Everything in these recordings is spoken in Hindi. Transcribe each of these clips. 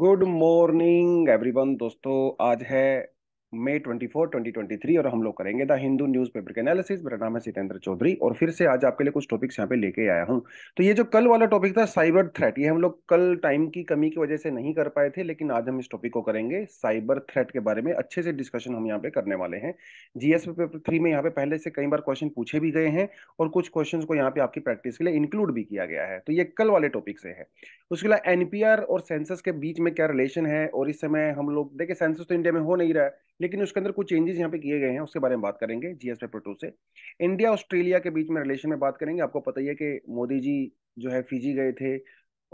गुड मॉर्निंग एवरीवन दोस्तों आज है मई 24, 2023 और हम लोग करेंगे द हिंदू पेपर के एनालिसिस मेरा नाम है सितेंद्र चौधरी और फिर से आज आपके लिए कुछ टॉपिक्स यहाँ पे लेके आया हूँ तो ये जो कल वाला टॉपिक था साइबर थ्रेट ये हम लोग कल टाइम की कमी की वजह से नहीं कर पाए थे लेकिन आज हम इस टॉपिक को करेंगे साइबर थ्रेट के बारे में अच्छे से डिस्कशन हम यहाँ पे करने वाले हैं जीएस पेपर थ्री में यहाँ पे पहले से कई बार क्वेश्चन पूछे भी गए हैं और कुछ क्वेश्चन को यहाँ पे आपकी प्रैक्टिस के लिए इंक्लूड भी किया गया है तो ये कल वाले टॉपिक से है उसके अलावा एनपीआर और सेंसस के बीच में क्या रिलेशन है और इस समय हम लोग देखिए सेंसस तो इंडिया में हो नहीं रहा है लेकिन उसके अंदर कुछ चेंजेस यहाँ पे किए गए हैं उसके बारे में बात करेंगे जीएस पेपर टू से इंडिया ऑस्ट्रेलिया के बीच में रिलेशन में बात करेंगे आपको पता ही है कि मोदी जी जो है फिजी गए थे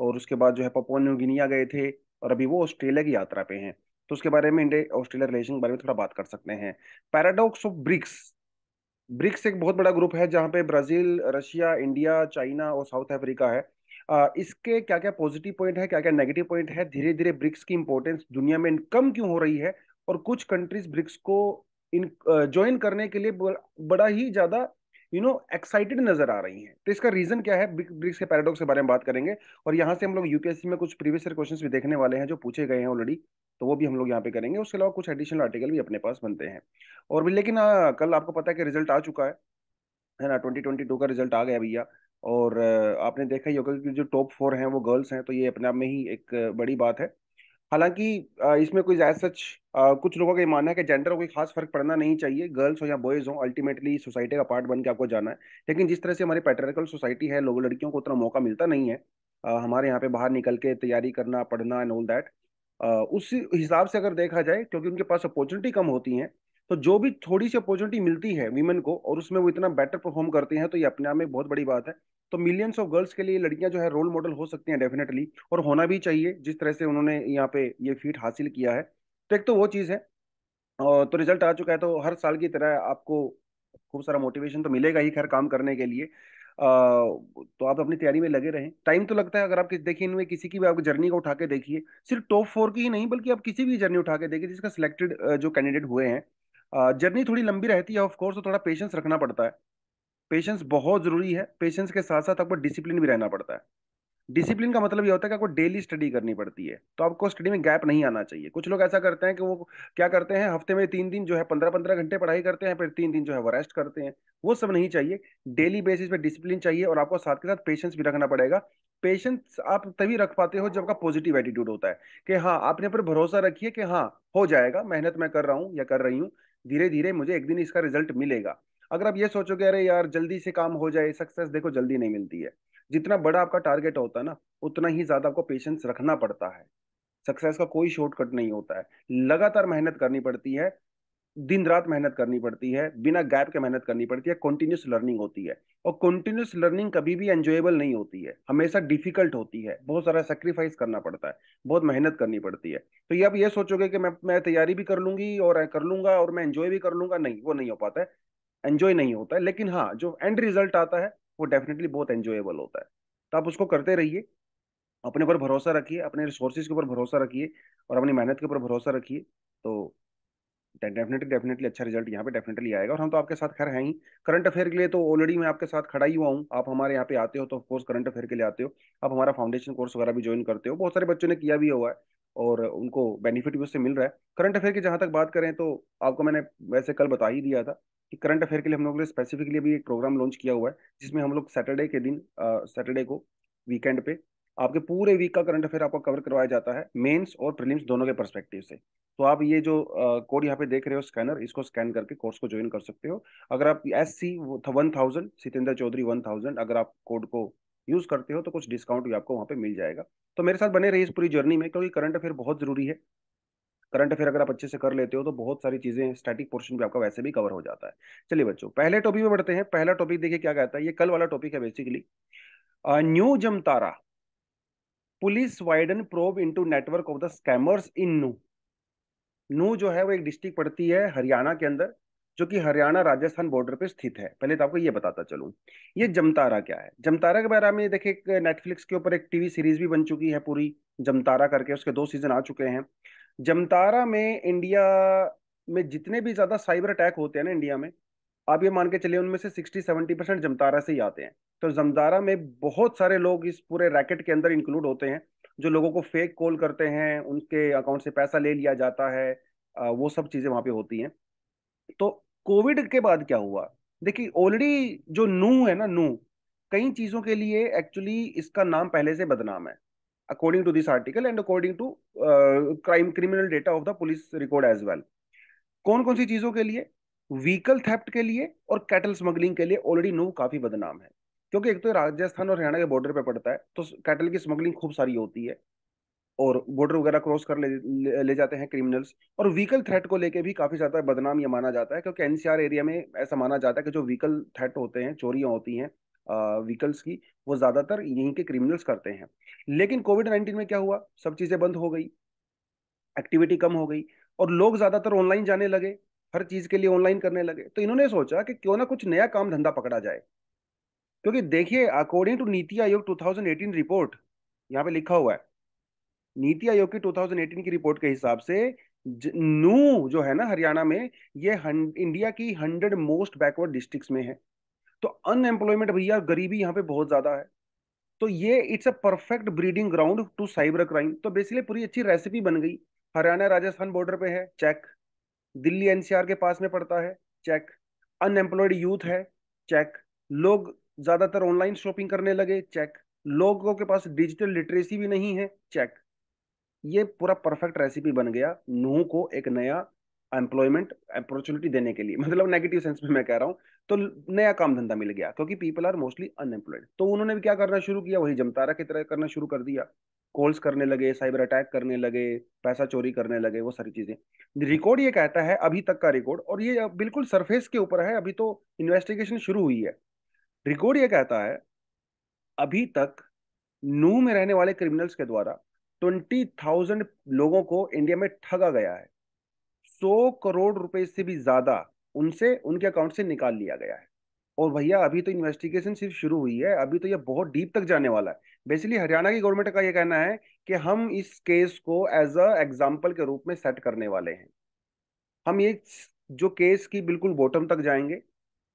और उसके बाद जो है पपोन न्यूगिनिया गए थे और अभी वो ऑस्ट्रेलिया की यात्रा पे हैं तो उसके बारे में इंडिया ऑस्ट्रेलिया रिलेशन के बारे में थोड़ा बात कर सकते हैं पैराडॉक्स ऑफ ब्रिक्स ब्रिक्स एक बहुत बड़ा ग्रुप है जहाँ पे ब्राजील रशिया इंडिया चाइना और साउथ अफ्रीका है इसके क्या क्या पॉजिटिव पॉइंट है क्या क्या नेगेटिव पॉइंट है धीरे धीरे ब्रिक्स की इंपॉर्टेंस दुनिया में कम क्यों हो रही है और कुछ कंट्रीज ब्रिक्स को इन ज्वाइन करने के लिए बड़ा ही ज्यादा यू नो एक्साइटेड नजर आ रही हैं तो इसका रीजन क्या है ब्रिक्स के पैराडॉक्स के बारे में बात करेंगे और यहाँ से हम लोग यूपीएससी में कुछ प्रीवियस ईयर भी देखने वाले हैं जो पूछे गए हैं ऑलरेडी तो वो भी हम लोग यहाँ पे करेंगे उसके अलावा कुछ एडिशनल आर्टिकल भी अपने पास बनते हैं और भी लेकिन आ, हाँ, कल आपको पता है कि रिजल्ट आ चुका है है ना ट्वेंटी ट्वेंटी टू का रिजल्ट आ गया भैया और आपने देखा ही होगा कि जो टॉप फोर हैं वो गर्ल्स हैं तो ये अपने आप में ही एक बड़ी बात है हालांकि इसमें कोई ज्यादा सच कुछ लोगों का ये मानना है कि जेंडर कोई खास फर्क पड़ना नहीं चाहिए गर्ल्स हो या बॉयज हो अल्टीमेटली सोसाइटी का पार्ट बन के आपको जाना है लेकिन जिस तरह से हमारी पेट्रिकल सोसाइटी है लोगों लड़कियों को उतना मौका मिलता नहीं है हमारे यहाँ पे बाहर निकल के तैयारी करना पढ़ना एंड ऑल दैट उस हिसाब से अगर देखा जाए क्योंकि उनके पास अपॉर्चुनिटी कम होती है तो जो भी थोड़ी सी अपॉर्चुनिटी मिलती है वीमेन को और उसमें वो इतना बेटर परफॉर्म करते हैं तो ये अपने आप में बहुत बड़ी बात है तो मिलियंस ऑफ गर्ल्स के लिए लड़कियां जो है रोल मॉडल हो सकती हैं डेफिनेटली और होना भी चाहिए जिस तरह से उन्होंने यहाँ पे ये फीट हासिल किया है तो एक तो वो चीज़ है तो रिजल्ट आ चुका है तो हर साल की तरह आपको खूब सारा मोटिवेशन तो मिलेगा ही खैर काम करने के लिए तो आप अपनी तैयारी में लगे रहें टाइम तो लगता है अगर आप किस देखिए इनमें किसी की भी आप जर्नी को उठा के देखिए सिर्फ टॉप फोर की ही नहीं बल्कि आप किसी भी जर्नी उठा के देखिए जिसका सिलेक्टेड जो कैंडिडेट हुए हैं जर्नी थोड़ी लंबी रहती है ऑफकोर्स तो थोड़ा पेशेंस रखना पड़ता है पेशेंस बहुत जरूरी है पेशेंस के साथ साथ आपको डिसिप्लिन भी रहना पड़ता है डिसिप्लिन का मतलब ये होता है कि आपको डेली स्टडी करनी पड़ती है तो आपको स्टडी में गैप नहीं आना चाहिए कुछ लोग ऐसा करते हैं कि वो क्या करते हैं हफ्ते में तीन दिन जो है पंद्रह पंद्रह घंटे पढ़ाई करते हैं फिर तीन दिन जो है वो रेस्ट करते हैं वो सब नहीं चाहिए डेली बेसिस पे डिसिप्लिन चाहिए और आपको साथ के साथ पेशेंस भी रखना पड़ेगा पेशेंस आप तभी रख पाते हो जब आपका पॉजिटिव एटीट्यूड होता है कि हाँ आपने पर भरोसा रखिए कि हाँ हो जाएगा मेहनत मैं कर रहा हूँ या कर रही हूँ धीरे धीरे मुझे एक दिन इसका रिजल्ट मिलेगा अगर आप ये सोचोगे अरे यार जल्दी से काम हो जाए सक्सेस देखो जल्दी नहीं मिलती है जितना बड़ा आपका टारगेट होता है ना उतना ही ज्यादा आपको पेशेंस रखना पड़ता है सक्सेस का कोई शॉर्टकट नहीं होता है लगातार मेहनत करनी पड़ती है दिन रात मेहनत करनी पड़ती है बिना गैप के मेहनत करनी पड़ती है कंटिन्यूस लर्निंग होती है और कंटिन्यूस लर्निंग कभी भी एंजॉयबल नहीं होती है हमेशा डिफिकल्ट होती है बहुत सारा सेक्रीफाइस करना पड़ता है बहुत मेहनत करनी पड़ती है तो ये आप ये सोचोगे कि मैं मैं तैयारी भी कर लूंगी और कर लूंगा और मैं एंजॉय भी कर लूंगा नहीं वो नहीं हो पाता है एंजॉय नहीं होता है लेकिन हाँ जो एंड रिजल्ट आता है वो डेफिनेटली बहुत एंजॉयबल होता है तो आप उसको करते रहिए अपने ऊपर भरोसा रखिए अपने रिसोर्सेज के ऊपर भरोसा रखिए और अपनी मेहनत के ऊपर भरोसा रखिए तो डेफिनेटली डेफिनेटली अच्छा रिजल्ट यहाँ पे डेफिनेटली आएगा और हम तो आपके साथ खैर हैं ही करंट अफेयर के लिए तो ऑलरेडी मैं आपके साथ खड़ा ही हुआ हूँ आप हमारे यहाँ पे आते हो तो ऑफकोर्स करंट अफेयर के लिए आते हो आप हमारा फाउंडेशन कोर्स वगैरह भी ज्वाइन करते हो बहुत सारे बच्चों ने किया भी हुआ है और उनको बेनिफिट भी उससे मिल रहा है करंट अफेयर की जहाँ तक बात करें तो आपको मैंने वैसे कल बता ही दिया था कि करंट अफेयर के लिए हम लोगों ने स्पेसिफिकली अभी एक प्रोग्राम लॉन्च किया हुआ है जिसमें हम लोग सैटरडे के दिन सैटरडे को वीकेंड पे आपके पूरे वीक का करंट अफेयर आपको कवर करवाया जाता है मेंस और प्रीलिम्स दोनों के परस्पेक्टिव से तो आप ये जो कोड यहाँ पे देख रहे हो स्कैनर इसको स्कैन करके कोर्स को ज्वाइन कर सकते हो अगर आप S C one thousand Sitendra Chaudhary one thousand अगर आप कोड को यूज करते हो तो कुछ डिस्काउंट भी आपको वहाँ पे मिल जाएगा तो मेरे साथ बने रही इस पूरी जर्नी में क्योंकि करंट अफेयर बहुत जरूरी है करंट अफेयर अगर आप अच्छे से कर लेते हो तो बहुत सारी चीजें स्टैटिक पोर्शन भी आपका वैसे भी कवर हो जाता है चलिए बच्चों पहले टॉपिक में बढ़ते हैं पहला टॉपिक देखिए क्या कहता है ये कल वाला टॉपिक है basically new Jamtara police widen probe into network of the scammers in Nuh Nuh जो है वो एक डिस्ट्रिक्ट पड़ती है हरियाणा के अंदर जो कि हरियाणा राजस्थान बॉर्डर पर स्थित है पहले तो आपको ये बताता चलूं ये जमतारा क्या है जमतारा के बारे में देखिए नेटफ्लिक्स के ऊपर एक टीवी सीरीज भी बन चुकी है पूरी जमतारा करके उसके दो सीजन आ चुके हैं जमतारा में इंडिया में जितने भी ज्यादा साइबर अटैक होते हैं ना इंडिया में आप ये मान के चलिए उनमें से सिक्सटी सेवेंटी परसेंट जमतारा से ही आते हैं तो जमतारा में बहुत सारे लोग इस पूरे रैकेट के अंदर इंक्लूड होते हैं जो लोगों को फेक कॉल करते हैं उनके अकाउंट से पैसा ले लिया जाता है वो सब चीज़ें वहाँ पे होती हैं तो कोविड के बाद क्या हुआ देखिए ऑलरेडी जो नू है ना नू कई चीजों के लिए एक्चुअली इसका नाम पहले से बदनाम है according to this article and according to crime criminal data of the police record as well कौन कौन सी चीजों के लिए व्हीकल थेप्ट के लिए और कैटल स्मगलिंग के लिए ऑलरेडी नू काफी बदनाम है क्योंकि एक तो राजस्थान और हरियाणा के बॉर्डर पे पड़ता है तो कैटल की स्मगलिंग खूब सारी होती है और बॉर्डर वगैरह क्रॉस कर ले, ले, ले जाते हैं क्रिमिनल्स और व्हीकल थ्रेट को लेके भी काफी ज्यादा बदनाम यह माना जाता है क्योंकि एनसीआर एरिया में ऐसा माना जाता है कि जो व्हीकल थ्रेट होते हैं चोरियां होती हैं व्हीकल्स की वो ज्यादातर यहीं के क्रिमिनल्स करते हैं लेकिन कोविड नाइन्टीन में क्या हुआ सब चीजें बंद हो गई एक्टिविटी कम हो गई और लोग ज्यादातर ऑनलाइन जाने लगे हर चीज के लिए ऑनलाइन करने लगे तो इन्होंने सोचा कि क्यों ना कुछ नया काम धंधा पकड़ा जाए क्योंकि देखिए अकॉर्डिंग टू नीति आयोग 2018 रिपोर्ट यहाँ पे लिखा हुआ है नीति आयोग की 2018 की रिपोर्ट के हिसाब से नू जो है ना हरियाणा में ये इंडिया की हंड्रेड मोस्ट बैकवर्ड डिस्ट्रिक्ट में है तो अनएम्प्लॉयमेंट भैया गरीबी यहाँ पे बहुत ज्यादा है तो ये it's a perfect breeding ground to cyber crime तो बेसिकली पूरी अच्छी रेसिपी बन गई हरियाणा राजस्थान बॉर्डर पे है चेक दिल्ली एनसीआर के पास में पड़ता है चेक अनएम्प्लॉयड यूथ है चेक लोग ज्यादातर ऑनलाइन शॉपिंग करने लगे चेक लोगों के पास डिजिटल लिटरेसी भी नहीं है चेक ये पूरा परफेक्ट रेसिपी बन गया नूह को एक नया एम्प्लॉयमेंट अपॉर्चुनिटी देने के लिए मतलब नेगेटिव सेंस में मैं कह रहा हूँ तो नया काम धंधा मिल गया क्योंकि पीपल आर मोस्टली अनएम्प्लॉयड तो उन्होंने भी क्या करना शुरू किया वही जमतारा की तरह करना शुरू कर दिया कॉल्स करने लगे साइबर अटैक करने लगे पैसा चोरी करने लगे वो सारी चीजें रिकॉर्ड ये कहता है अभी तक का रिकॉर्ड और ये बिल्कुल सरफेस के ऊपर है अभी तो इन्वेस्टिगेशन शुरू हुई है रिकॉर्ड ये कहता है अभी तक नू में रहने वाले क्रिमिनल्स के द्वारा ट्वेंटी थाउजेंड लोगों को इंडिया में ठगा गया है सौ करोड़ रुपए से भी ज्यादा उनसे उनके अकाउंट से निकाल लिया गया है और भैया अभी तो इन्वेस्टिगेशन सिर्फ शुरू हुई है अभी तो ये बहुत डीप तक जाने वाला है बेसिकली हरियाणा की गवर्नमेंट का ये कहना है कि हम इस केस को एज अ एग्जाम्पल के रूप में सेट करने वाले हैं हम ये जो केस की बिल्कुल बॉटम तक जाएंगे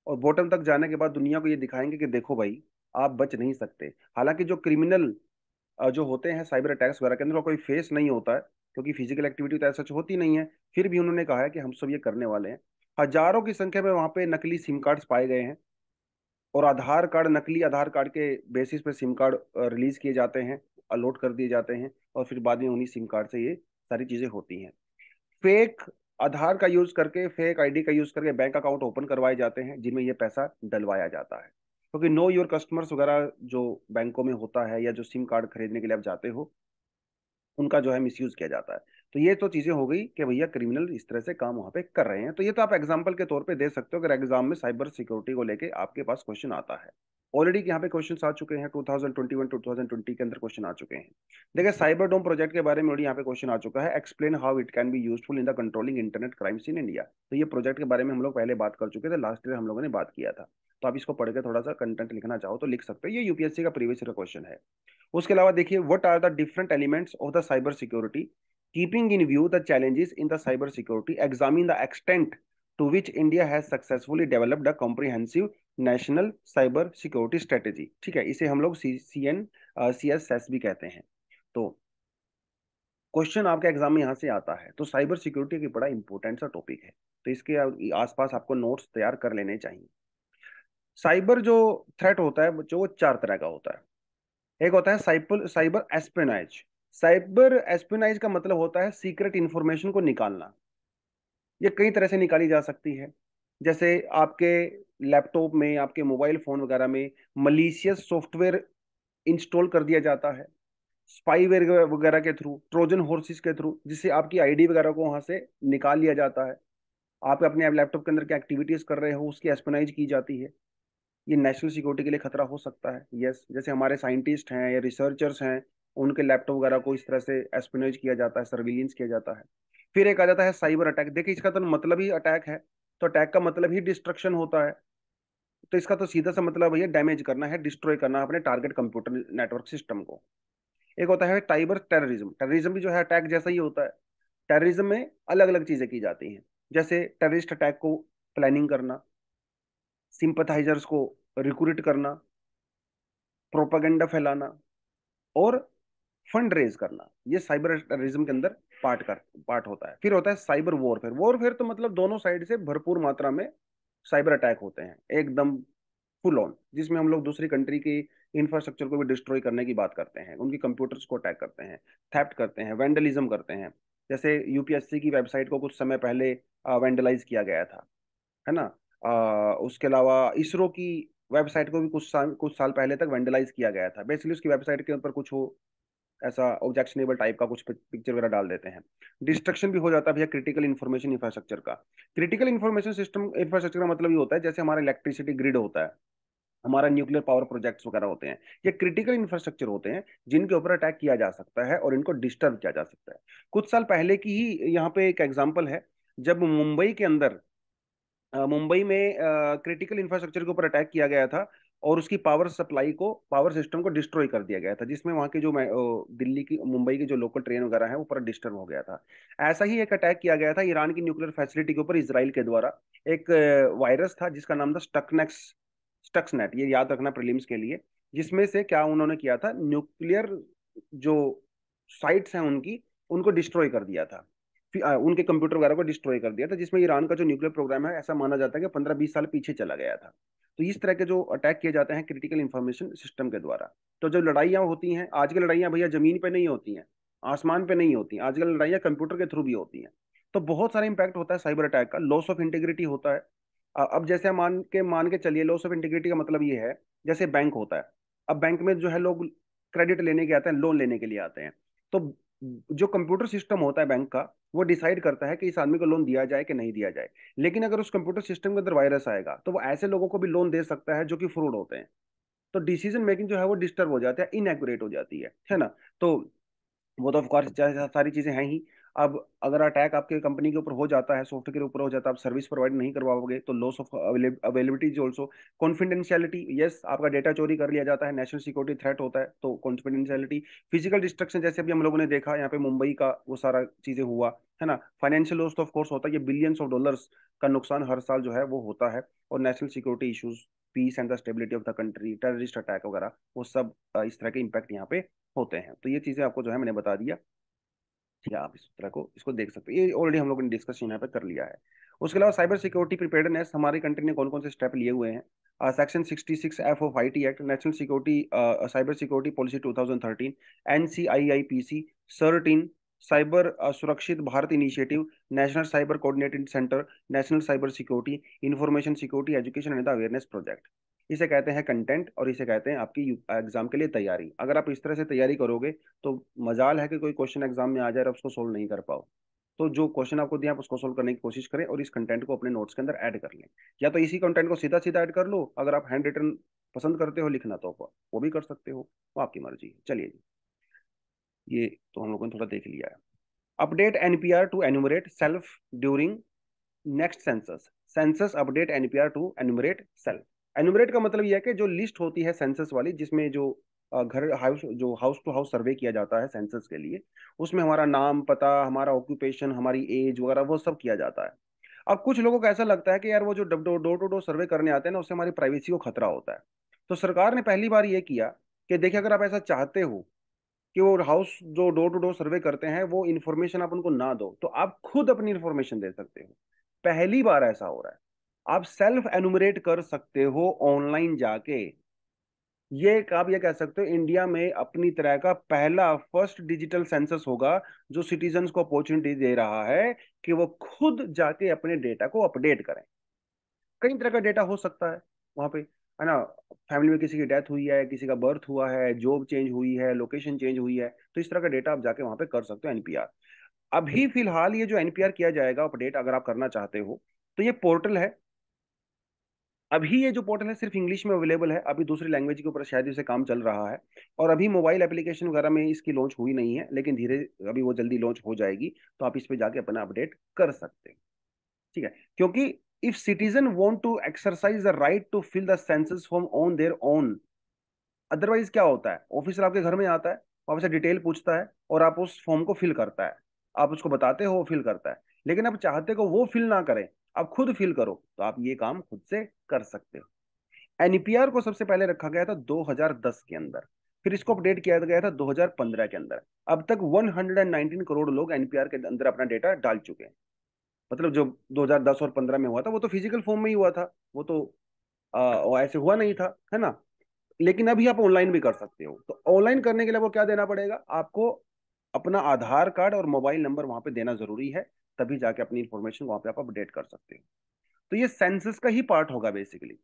और बॉटम तक जाने के बाद दुनिया को ये दिखाएंगे कि देखो भाई आप बच नहीं सकते हालांकि जो क्रिमिनल जो होते हैं साइबर अटैक्स वगैरह के अंदर कोई फेस नहीं होता है क्योंकि फिजिकल एक्टिविटी तो ऐसा होती नहीं है फिर भी उन्होंने कहा है कि हम सब ये करने वाले हैं हजारों की संख्या में वहाँ पे नकली सिम कार्ड्स पाए गए हैं और आधार कार्ड नकली आधार कार्ड के बेसिस पे सिम कार्ड रिलीज किए जाते हैं अलोट कर दिए जाते हैं और फिर बाद में उन्हीं सिम कार्ड से ये सारी चीज़ें होती हैं फेक आधार का यूज़ करके फेक आईडी का यूज़ करके बैंक अकाउंट ओपन करवाए जाते हैं जिनमें ये पैसा डलवाया जाता है क्योंकि नो योर कस्टमर्स वगैरह जो बैंकों में होता है या जो सिम कार्ड खरीदने के लिए आप जाते हो उनका जो है मिस किया जाता है तो ये तो चीज़ें हो गई कि भैया क्रिमिनल इस तरह से काम वहां पे कर रहे हैं तो ये तो आप एग्जाम्पल के तौर पे दे सकते हो अगर एग्जाम में साइबर सिक्योरिटी को लेके आपके पास क्वेश्चन आता है ऑलरेडी यहाँ पे क्वेश्चन आ चुके हैं 2021 2020 के अंदर क्वेश्चन आ चुके हैं देखिए साइबर डोम प्रोजेक्ट के बारे में यहाँ पे क्वेश्चन आ चुका है explain how it can be useful in the controlling internet crimes in India तो ये प्रोजेक्ट के बारे में हम लोग पहले बात कर चुके थे लास्ट ईयर हम लोगों ने बात किया था तो आप इसको पढ़ के थोड़ा सा कंटेंट लिखना चाहो तो लिख सकते हो ये यूपीएससी का प्रीवियस क्वेश्चन है उसके अलावा देखिए what are the different elements of the cyber security keeping in view the challenges in the cyber security examine the extent to which India has successfully developed a comprehensive national cyber security strategy ठीक है इसे हम लोग C N C S S भी कहते हैं तो क्वेश्चन आपके एग्जाम में यहाँ से आता है तो साइबर सिक्योरिटी एक बड़ा इंपॉर्टेंट सा टॉपिक है तो इसके आसपास आपको नोट्स तैयार कर लेने चाहिए साइबर जो थ्रेट होता है जो वो चार तरह का होता है एक होता है cyber cyber espionage cyber espionage का मतलब होता है सीक्रेट इन्फॉर्मेशन को निकालना ये कई तरह से निकाली जा सकती है जैसे आपके लैपटॉप में आपके मोबाइल फ़ोन वगैरह में मलिशियस सॉफ्टवेयर इंस्टॉल कर दिया जाता है स्पाईवेयर वगैरह के थ्रू ट्रोजन हॉर्सेस के थ्रू जिससे आपकी आईडी वगैरह को वहाँ से निकाल लिया जाता है आप अपने आप लैपटॉप के अंदर क्या एक्टिविटीज़ कर रहे हो उसकी एस्पेनाइज की जाती है ये नेशनल सिक्योरिटी के लिए खतरा हो सकता है यस जैसे हमारे साइंटिस्ट हैं या रिसर्चर्स हैं उनके लैपटॉप वगैरह को इस तरह से एस्पिनेज किया जाता है सर्विलियंस किया जाता है फिर एक आ जाता है साइबर अटैक देखिए इसका तो मतलब ही अटैक है तो अटैक का मतलब ही डिस्ट्रक्शन होता है तो इसका तो सीधा सा मतलब भैया डैमेज करना है डिस्ट्रॉय करना है अपने टारगेट कंप्यूटर नेटवर्क सिस्टम को एक होता है टाइबर टेररिज्म टेररिज्म भी जो है अटैक जैसा ही होता है टेररिज्म में अलग अलग चीज़ें की जाती हैं जैसे टेररिस्ट अटैक को प्लानिंग करना सिंपथाइजर्स को रिक्रूट करना प्रोपागेंडा फैलाना और फंड रेज करना ये साइबर टेररिज्म के अंदर पार्ट कर पार्ट होता है फिर होता है साइबर वॉरफेयर वॉरफेयर तो मतलब दोनों साइड से भरपूर मात्रा में साइबर अटैक होते हैं एकदम फुल ऑन जिसमें हम लोग दूसरी कंट्री की इंफ्रास्ट्रक्चर को भी डिस्ट्रॉय करने की बात करते हैं उनकी कंप्यूटर्स को अटैक करते हैं थैप्ट करते हैं वेंडलिज्म करते हैं जैसे यूपीएससी की वेबसाइट को कुछ समय पहले वेंडलाइज किया गया था है ना उसके अलावा इसरो की वेबसाइट को भी कुछ साल कुछ साल पहले तक वेंडलाइज किया गया था बेसिकली उसकी वेबसाइट के ऊपर कुछ हो ऐसा ऑब्जेक्शनेबल टाइप का कुछ पिक्चर वगैरह डाल देते हैं डिस्ट्रक्शन भी हो जाता है भैया क्रिटिकल इन्फॉर्मेशन इंफ्रास्ट्रक्चर का क्रिटिकल इन्फॉर्मेशन सिस्टम इंफ्रास्ट्रक्चर का मतलब ये होता है जैसे हमारा इलेक्ट्रिसिटी ग्रिड होता है हमारा न्यूक्लियर पावर प्रोजेक्ट्स वगैरह होते हैं ये क्रिटिकल इंफ्रास्ट्रक्चर होते हैं जिनके ऊपर अटैक किया जा सकता है और इनको डिस्टर्ब किया जा सकता है कुछ साल पहले की ही यहाँ पे एक एग्जाम्पल है जब मुंबई के अंदर मुंबई में क्रिटिकल इंफ्रास्ट्रक्चर के ऊपर अटैक किया गया था और उसकी पावर सप्लाई को पावर सिस्टम को डिस्ट्रॉय कर दिया गया था जिसमें वहाँ के जो दिल्ली की मुंबई की जो लोकल ट्रेन वगैरह है वो पर डिस्टर्ब हो गया था ऐसा ही एक अटैक किया गया था ईरान की न्यूक्लियर फैसिलिटी के ऊपर इसराइल के द्वारा एक वायरस था जिसका नाम था स्टकनेक्स स्टक्सनेट ये याद रखना प्रिलिम्स के लिए जिसमें से क्या उन्होंने किया था न्यूक्लियर जो साइट्स हैं उनकी उनको डिस्ट्रॉय कर दिया था उनके कंप्यूटर वगैरह को डिस्ट्रॉय कर दिया था जिसमें ईरान का जो न्यूक्लियर प्रोग्राम है ऐसा माना जाता है कि पंद्रह बीस साल पीछे चला गया था तो इस तरह के जो अटैक किए जाते हैं क्रिटिकल इंफॉर्मेशन सिस्टम के द्वारा तो जो लड़ाइयाँ होती हैं आज की लड़ाइयाँ भैया जमीन पर नहीं होती हैं आसमान पर नहीं होती आजकल लड़ाइयाँ कंप्यूटर के थ्रू भी होती हैं तो बहुत सारा इंपैक्ट होता है साइबर अटैक का लॉस ऑफ इंटीग्रिटी होता है अब जैसे मान के मान के चलिए लॉस ऑफ इंटीग्रिटी का मतलब ये है जैसे बैंक होता है अब बैंक में जो है लोग क्रेडिट लेने के आते हैं लोन लेने के लिए आते हैं तो जो कंप्यूटर सिस्टम होता है बैंक का वो डिसाइड करता है कि इस आदमी को लोन दिया जाए कि नहीं दिया जाए लेकिन अगर उस कंप्यूटर सिस्टम के अंदर वायरस आएगा तो वो ऐसे लोगों को भी लोन दे सकता है जो कि फ्रॉड होते हैं तो डिसीजन मेकिंग जो है वो डिस्टर्ब हो जाता है इनएक्यूरेट हो जाती है है ना तो वो तो ऑफकोर्स सारी चीज़ें हैं ही अब अगर अटैक आपके कंपनी के ऊपर हो जाता है सॉफ्टवेयर के ऊपर हो जाता है आप सर्विस प्रोवाइड नहीं करवाओगे तो loss of availability also confidentiality yes आपका डेटा चोरी कर लिया जाता है नेशनल सिक्योरिटी थ्रेट होता है तो कॉन्फिडेंशियलिटी फिजिकल डिस्ट्रक्शन जैसे अभी हम लोगों ने देखा यहाँ पे मुंबई का वो सारा चीजें हुआ है ना फाइनेंशियल लॉस तो ऑफकोर्स होता है ये बिलियंस ऑफ डॉलर्स का नुकसान हर साल जो है वो होता है और national security issues peace and the stability of the country terrorist attack वगैरह वो सब इस तरह के इम्पैक्ट यहाँ पे होते हैं तो ये चीजें आपको जो है मैंने बता दिया या आप इस तरह को इसको देख सकते हैं ये ऑलरेडी हम लोगों ने डिस्कशन यहाँ पे कर लिया है उसके अलावा साइबर सिक्योरिटी प्रिपेयरनेस हमारी कंट्री ने कौन कौन से स्टेप लिए हुए हैं section six F of T act national security cyber security policy two thousand thirteen thirteen cyber Surakshit Bharat initiative national cyber coordinating centre national cyber security information security education and awareness project इसे कहते हैं कंटेंट और इसे कहते हैं आपकी एग्जाम के लिए तैयारी अगर आप इस तरह से तैयारी करोगे तो मजाल है कि कोई क्वेश्चन एग्जाम में आ जाए और उसको सोल्व नहीं कर पाओ तो जो क्वेश्चन आपको दिया आप उसको सोल्व करने की कोशिश करें और इस कंटेंट को अपने नोट्स के अंदर ऐड कर लें या तो इसी कंटेंट को सीधा सीधा ऐड कर लो अगर आप हैंड रिटर्न पसंद करते हो लिखना तो वो भी कर सकते हो वो आपकी मर्जी है चलिए जी ये तो हम लोगों ने थोड़ा देख लिया है update NPR to enumerate self during next census census update NPR to enumerate self enumerate का मतलब यह है कि जो लिस्ट होती है सेंसस वाली जिसमें जो घर हाउस जो हाउस टू हाउस सर्वे किया जाता है सेंसस के लिए उसमें हमारा नाम पता हमारा ऑक्यूपेशन हमारी एज वगैरह वो सब किया जाता है अब कुछ लोगों को ऐसा लगता है कि यार वो जो door door to door survey करने आते हैं ना उससे हमारी प्राइवेसी को खतरा होता है तो सरकार ने पहली बार ये किया कि देखिए अगर आप ऐसा चाहते हो कि वो हाउस जो डोर टू डोर सर्वे करते हैं वो इन्फॉर्मेशन आप उनको ना दो तो आप खुद अपनी इन्फॉर्मेशन दे सकते हो पहली बार ऐसा हो रहा है आप सेल्फ एनुमरेट कर सकते हो ऑनलाइन जाके ये एक आप ये कह सकते हो इंडिया में अपनी तरह का पहला फर्स्ट डिजिटल सेंसस होगा जो सिटीजन को अपॉर्चुनिटी दे रहा है कि वो खुद जाके अपने डेटा को अपडेट करें कई तरह का डेटा हो सकता है वहां पे है ना फैमिली में किसी की डेथ हुई है किसी का बर्थ हुआ है जॉब चेंज हुई है लोकेशन चेंज हुई है तो इस तरह का डेटा आप जाके वहां पे कर सकते हो एनपीआर अभी फिलहाल ये जो एनपीआर किया जाएगा अपडेट अगर आप करना चाहते हो तो ये पोर्टल है अभी ये जो पोर्टल है सिर्फ इंग्लिश में अवेलेबल है अभी दूसरी लैंग्वेज के ऊपर शायद उसे काम चल रहा है और अभी मोबाइल एप्लीकेशन वगैरह में इसकी लॉन्च हुई नहीं है लेकिन धीरे अभी वो जल्दी लॉन्च हो जाएगी तो आप इस पर जाके अपना अपडेट कर सकते हैं ठीक है क्योंकि if citizen want to exercise the right to fill the census from on their own otherwise क्या होता है ऑफिसर आपके घर में आता है से डिटेल पूछता है और आप उस फॉर्म को फिल करता है आप उसको बताते हो फिल करता है लेकिन आप चाहते को वो फिल ना करें आप खुद फील करो तो आप ये काम खुद से कर सकते हो एनपीआर को सबसे पहले रखा गया था 2010 के अंदर फिर इसको अपडेट किया गया था 2015 के अंदर अब तक 119 करोड़ लोग एनपीआर के अंदर अपना डेटा डाल चुके हैं मतलब जो 2010 और 15 में हुआ था वो तो फिजिकल फॉर्म में ही हुआ था वो तो आ, ऐसे हुआ नहीं था है ना लेकिन अभी आप ऑनलाइन भी कर सकते हो तो ऑनलाइन करने के लिए आपको क्या देना पड़ेगा आपको अपना आधार कार्ड और मोबाइल नंबर वहां पे देना जरूरी है तभी जाके अपनी इन्फॉर्मेशन वहाँ पे आप अपडेट कर सकते हो तो ये सेंसस का ही पार्ट होगा बेसिकली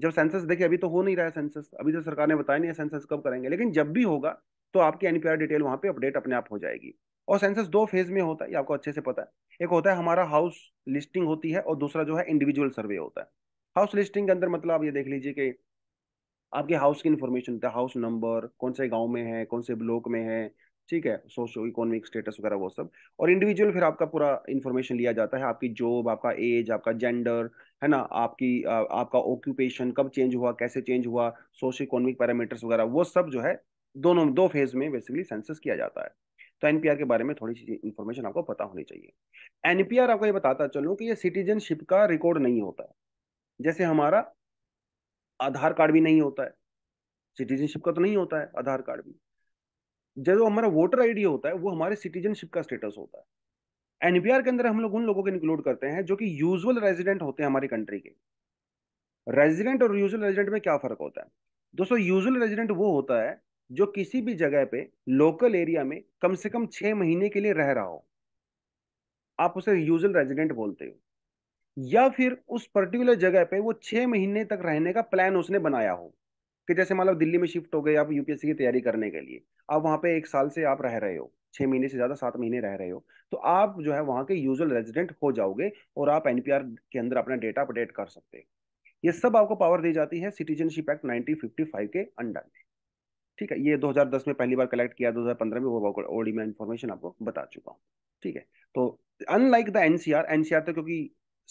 जब सेंसस देखिए अभी तो हो नहीं रहा है सेंसस अभी तो सरकार ने बताया नहीं है सेंसस कब करेंगे लेकिन जब भी होगा तो आपकी एनपीआर डिटेल वहाँ पे अपडेट अपने आप हो जाएगी और सेंसस दो फेज में होता है ये आपको अच्छे से पता है एक होता है हमारा हाउस लिस्टिंग होती है और दूसरा जो है इंडिविजुअल सर्वे होता है हाउस लिस्टिंग के अंदर मतलब आप ये देख लीजिए कि आपके हाउस की इन्फॉर्मेशन होता है हाउस नंबर कौन से गांव में है कौन से ब्लॉक में है ठीक है सोशो इकोनॉमिक स्टेटस वगैरह वो सब और इंडिविजुअल फिर आपका पूरा इन्फॉर्मेशन लिया जाता है आपकी जॉब आपका एज आपका जेंडर है ना आपकी आ, आपका ऑक्यूपेशन कब चेंज हुआ कैसे चेंज हुआ सोशो इकोनॉमिक पैरामीटर्स वगैरह वो सब जो है दोनों दो फेज में बेसिकली सेंसस किया जाता है तो एनपीआर के बारे में थोड़ी सी इन्फॉर्मेशन आपको पता होनी चाहिए एनपीआर आपको ये बताता चलूँ कि ये सिटीजनशिप का रिकॉर्ड नहीं होता है जैसे हमारा आधार कार्ड भी नहीं होता है सिटीजनशिप का तो नहीं होता है आधार कार्ड भी जो हमारा वोटर आईडी होता है वो हमारे सिटीजनशिप का स्टेटस होता है एनपीआर के अंदर हम लोग उन लोगों को इंक्लूड करते हैं जो कि यूजुअल रेजिडेंट होते हैं हमारी कंट्री के रेजिडेंट और यूजुअल रेजिडेंट में क्या फर्क होता है दोस्तों यूजुअल रेजिडेंट वो होता है जो किसी भी जगह पे लोकल एरिया में कम से कम छह महीने के लिए रह रहा हो आप उसे यूजल रेजिडेंट बोलते हो या फिर उस पर्टिकुलर जगह पे वो छह महीने तक रहने का प्लान उसने बनाया हो कि जैसे मान लो दिल्ली में शिफ्ट हो गए आप यूपीएससी की तैयारी करने के लिए आप वहाँ पे एक साल से आप रह रहे हो छः महीने से ज़्यादा सात महीने रह रहे हो तो आप जो है वहाँ के यूजल रेजिडेंट हो जाओगे और आप एनपीआर के अंदर अपना डेटा अपडेट कर सकते हैं ये सब आपको पावर दी जाती है सिटीजनशिप एक्ट नाइनटीन के अंडर में ठीक है ये 2010 में पहली बार कलेक्ट किया 2015 में वो ओडी में इन्फॉर्मेशन आपको बता चुका हूँ ठीक है तो अनलाइक द एनसीआर एनसीआर तो क्योंकि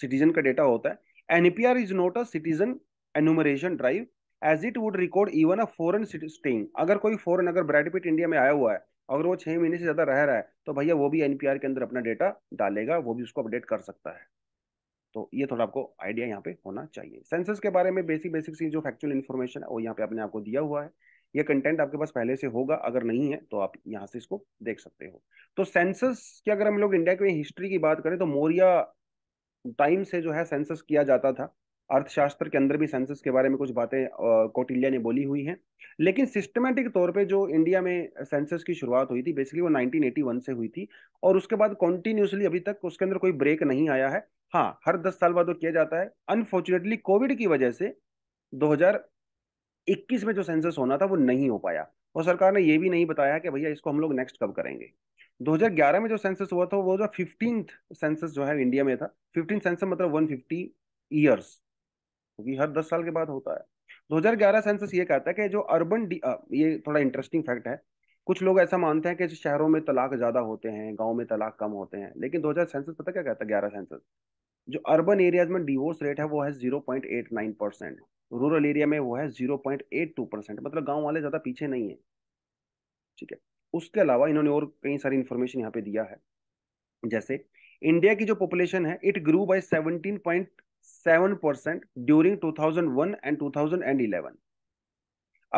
सिटीजन का डेटा होता है NPR is not a citizen enumeration drive as it would record even a foreign staying अगर कोई फॉरन अगर ब्राइडपीट इंडिया में आया हुआ है अगर वो छह महीने से ज्यादा रह रहा है तो भैया वो भी एनपीआर के अंदर अपना डेटा डालेगा वो भी उसको अपडेट कर सकता है तो ये थोड़ा आपको आइडिया यहाँ पे होना चाहिए सेंसस के बारे में बेसिक बेसिक सी जो फैक्चुअल इन्फॉर्मेशन है वो यहाँ पे आपने आपको दिया हुआ है ये कंटेंट आपके पास पहले से होगा अगर नहीं है तो आप यहाँ से इसको देख सकते हो तो सेंसस की अगर हम लोग इंडिया की हिस्ट्री की बात करें तो मौर्य टाइम से जो है सेंसस किया जाता था अर्थशास्त्र के अंदर भी सेंसस के बारे में कुछ बातें कौटिल्या ने बोली हुई हैं लेकिन सिस्टमेटिक तौर पे जो इंडिया में सेंसस की शुरुआत हुई थी बेसिकली वो 1981 से हुई थी और उसके बाद कॉन्टिन्यूसली अभी तक उसके अंदर कोई ब्रेक नहीं आया है हाँ हर दस साल बाद वो किया जाता है अनफॉर्चुनेटली कोविड की वजह से दो में जो सेंसस होना था वो नहीं हो पाया और सरकार ने ये भी नहीं बताया कि भैया इसको हम लोग नेक्स्ट कब करेंगे 2011 में जो सेंसस हुआ था वो जो फिफ्टींथ सेंसस जो है इंडिया में था फिफ्टीन सेंसस मतलब 150 ईयर्स क्योंकि हर दस साल के बाद होता है 2011 सेंसस ये कहता है कि जो अर्बन डी ये थोड़ा इंटरेस्टिंग फैक्ट है कुछ लोग ऐसा मानते हैं कि शहरों में तलाक ज्यादा होते हैं गाँव में तलाक कम होते हैं लेकिन 2000 सेंसस पता क्या कहता है ग्यारह सेंसस जो अर्बन एरियाज में डिवोर्स रेट है वो है zero point eight nine percent rural area में वो है zero point eight two percent मतलब गांव वाले ज्यादा पीछे नहीं है ठीक है उसके अलावा इन्होंने और कई सारी इन्फॉर्मेशन यहाँ पे दिया है जैसे इंडिया की जो पॉपुलेशन है it grew by point 7 percent during 2001 and 2011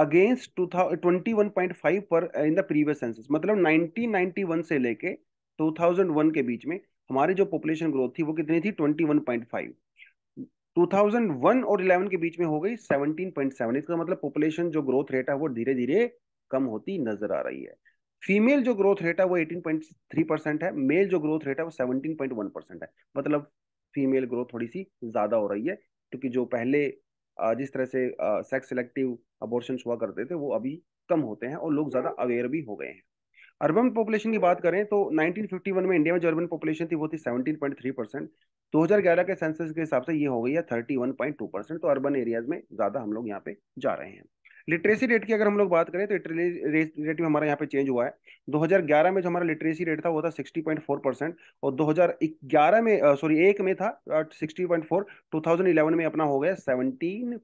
against 21.5 पर इन द प्रीवियस सेंसस मतलब 1991 से लेके 2001 के बीच में हमारी जो पॉपुलेशन ग्रोथ थी वो कितनी थी 21.5 2001 और 11 के बीच में हो गई 17.7 इसका मतलब पॉपुलेशन जो ग्रोथ रेट है वो धीरे धीरे कम होती नजर आ रही है फीमेल जो ग्रोथ रेट है वो 18.3 परसेंट है मेल जो ग्रोथ रेट है वो 17.1 परसेंट है मतलब फीमेल ग्रोथ थोड़ी सी ज़्यादा हो रही है क्योंकि जो पहले जिस तरह से सेक्स सेलेक्टिव अबॉर्शन हुआ करते थे वो अभी कम होते हैं और लोग ज़्यादा अवेयर भी हो गए हैं अर्बन पॉपुलेशन की बात करें तो 1951 में इंडिया में जो अर्बन पॉपुलेशन थी वो थी 17.3 परसेंट दो के सेंसस के हिसाब से ये हो गई है 31.2 परसेंट तो अर्बन एरियाज में ज़्यादा हम लोग यहाँ पे जा रहे हैं लिटरेसी रेट की अगर हम लोग बात करें तो रेट में हमारा यहाँ पे चेंज हुआ है 2011 में जो हमारा लिटरेसी रेट था वो था 60.4 परसेंट और 2011 में सॉरी एक में था 60.4 2011 में अपना हो गया 17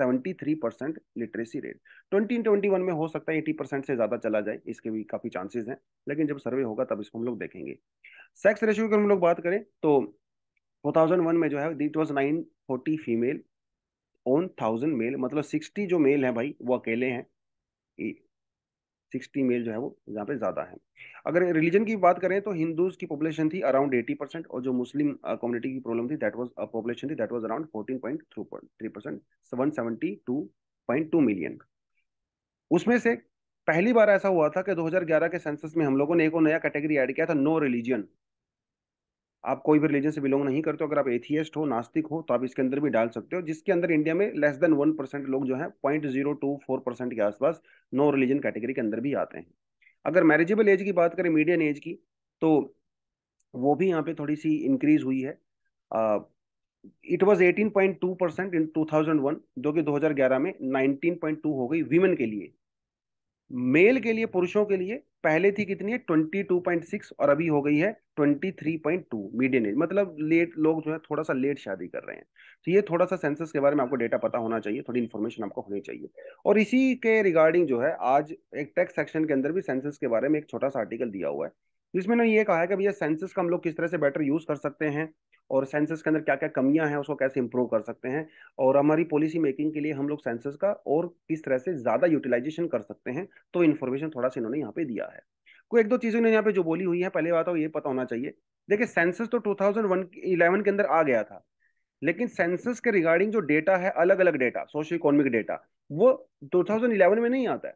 73 परसेंट लिटरेसी रेट 2021 में हो सकता है 80 परसेंट से ज़्यादा चला जाए इसके भी काफ़ी चांसेस हैं लेकिन जब सर्वे होगा तब इसको हम लोग देखेंगे सेक्स रेशियो की हम लोग बात करें तो 2001 में जो है that was 940 female on thousand male मतलब सिक्सटी जो मेल है भाई वो अकेले हैं सिक्सटी मेल जो है वो यहाँ पे ज़्यादा है अगर रिलीजन की बात करें तो हिंदूज की पॉपुलेशन थी अराउंड एटी परसेंट और जो मुस्लिम कम्युनिटी की प्रॉब्लम थी दैट वाज पॉपुलेशन थी that was around fourteen point three percent one seventy two point two million उसमें से पहली बार ऐसा हुआ था कि 2011 के सेंसस में हम लोगों ने एक और नया कैटेगरी ऐड किया था नो रिलीजन आप कोई भी रिलीजन से बिलोंग नहीं करते हो अगर आप एथियस्ट हो नास्तिक हो तो आप इसके अंदर भी डाल सकते हो जिसके अंदर इंडिया में लेस देन वन परसेंट लोग जो है point zero two four percent के आसपास नो रिलीजन कैटेगरी के अंदर भी आते हैं अगर मैरिजेबल एज की बात करें मीडियन एज की तो वो भी यहाँ पे थोड़ी सी इंक्रीज हुई है it was eighteen point two percent in two thousand one जो कि दो हजार ग्यारह में नाइनटीन पॉइंट टू हो गई वीमेन के लिए मेल के लिए पुरुषों के लिए पहले थी कितनी है सिक्स और अभी हो गई है टू मीडियन एज मतलब लेट लोग जो है थोड़ा सा लेट शादी कर रहे हैं तो ये थोड़ा सा सेंसस के बारे में आपको डेटा पता होना चाहिए थोड़ी इन्फॉर्मेशन आपको होनी चाहिए और इसी के रिगार्डिंग जो है आज एक टेक्स सेक्शन के अंदर भी सेंसस के बारे में एक छोटा सा आर्टिकल दिया हुआ है जिसमें ना ये कहा है कि भैया सेंसस का हम लोग किस तरह से बेटर यूज कर सकते हैं और सेंसस के अंदर क्या क्या कमियां हैं उसको कैसे इंप्रूव कर सकते हैं और हमारी पॉलिसी मेकिंग के लिए हम लोग सेंसस का और किस तरह से ज़्यादा यूटिलाइजेशन कर सकते हैं तो इन्फॉर्मेशन थोड़ा सा इन्होंने यहाँ पे दिया है कोई एक दो चीज़ ने यहाँ पे जो बोली हुई है पहले बात हो तो ये पता होना चाहिए देखिए सेंसस तो टू थाउजेंड के अंदर आ गया था लेकिन सेंसस के रिगार्डिंग जो डेटा है अलग अलग डेटा सोशो इकोनॉमिक डेटा वो 2011 में नहीं आता है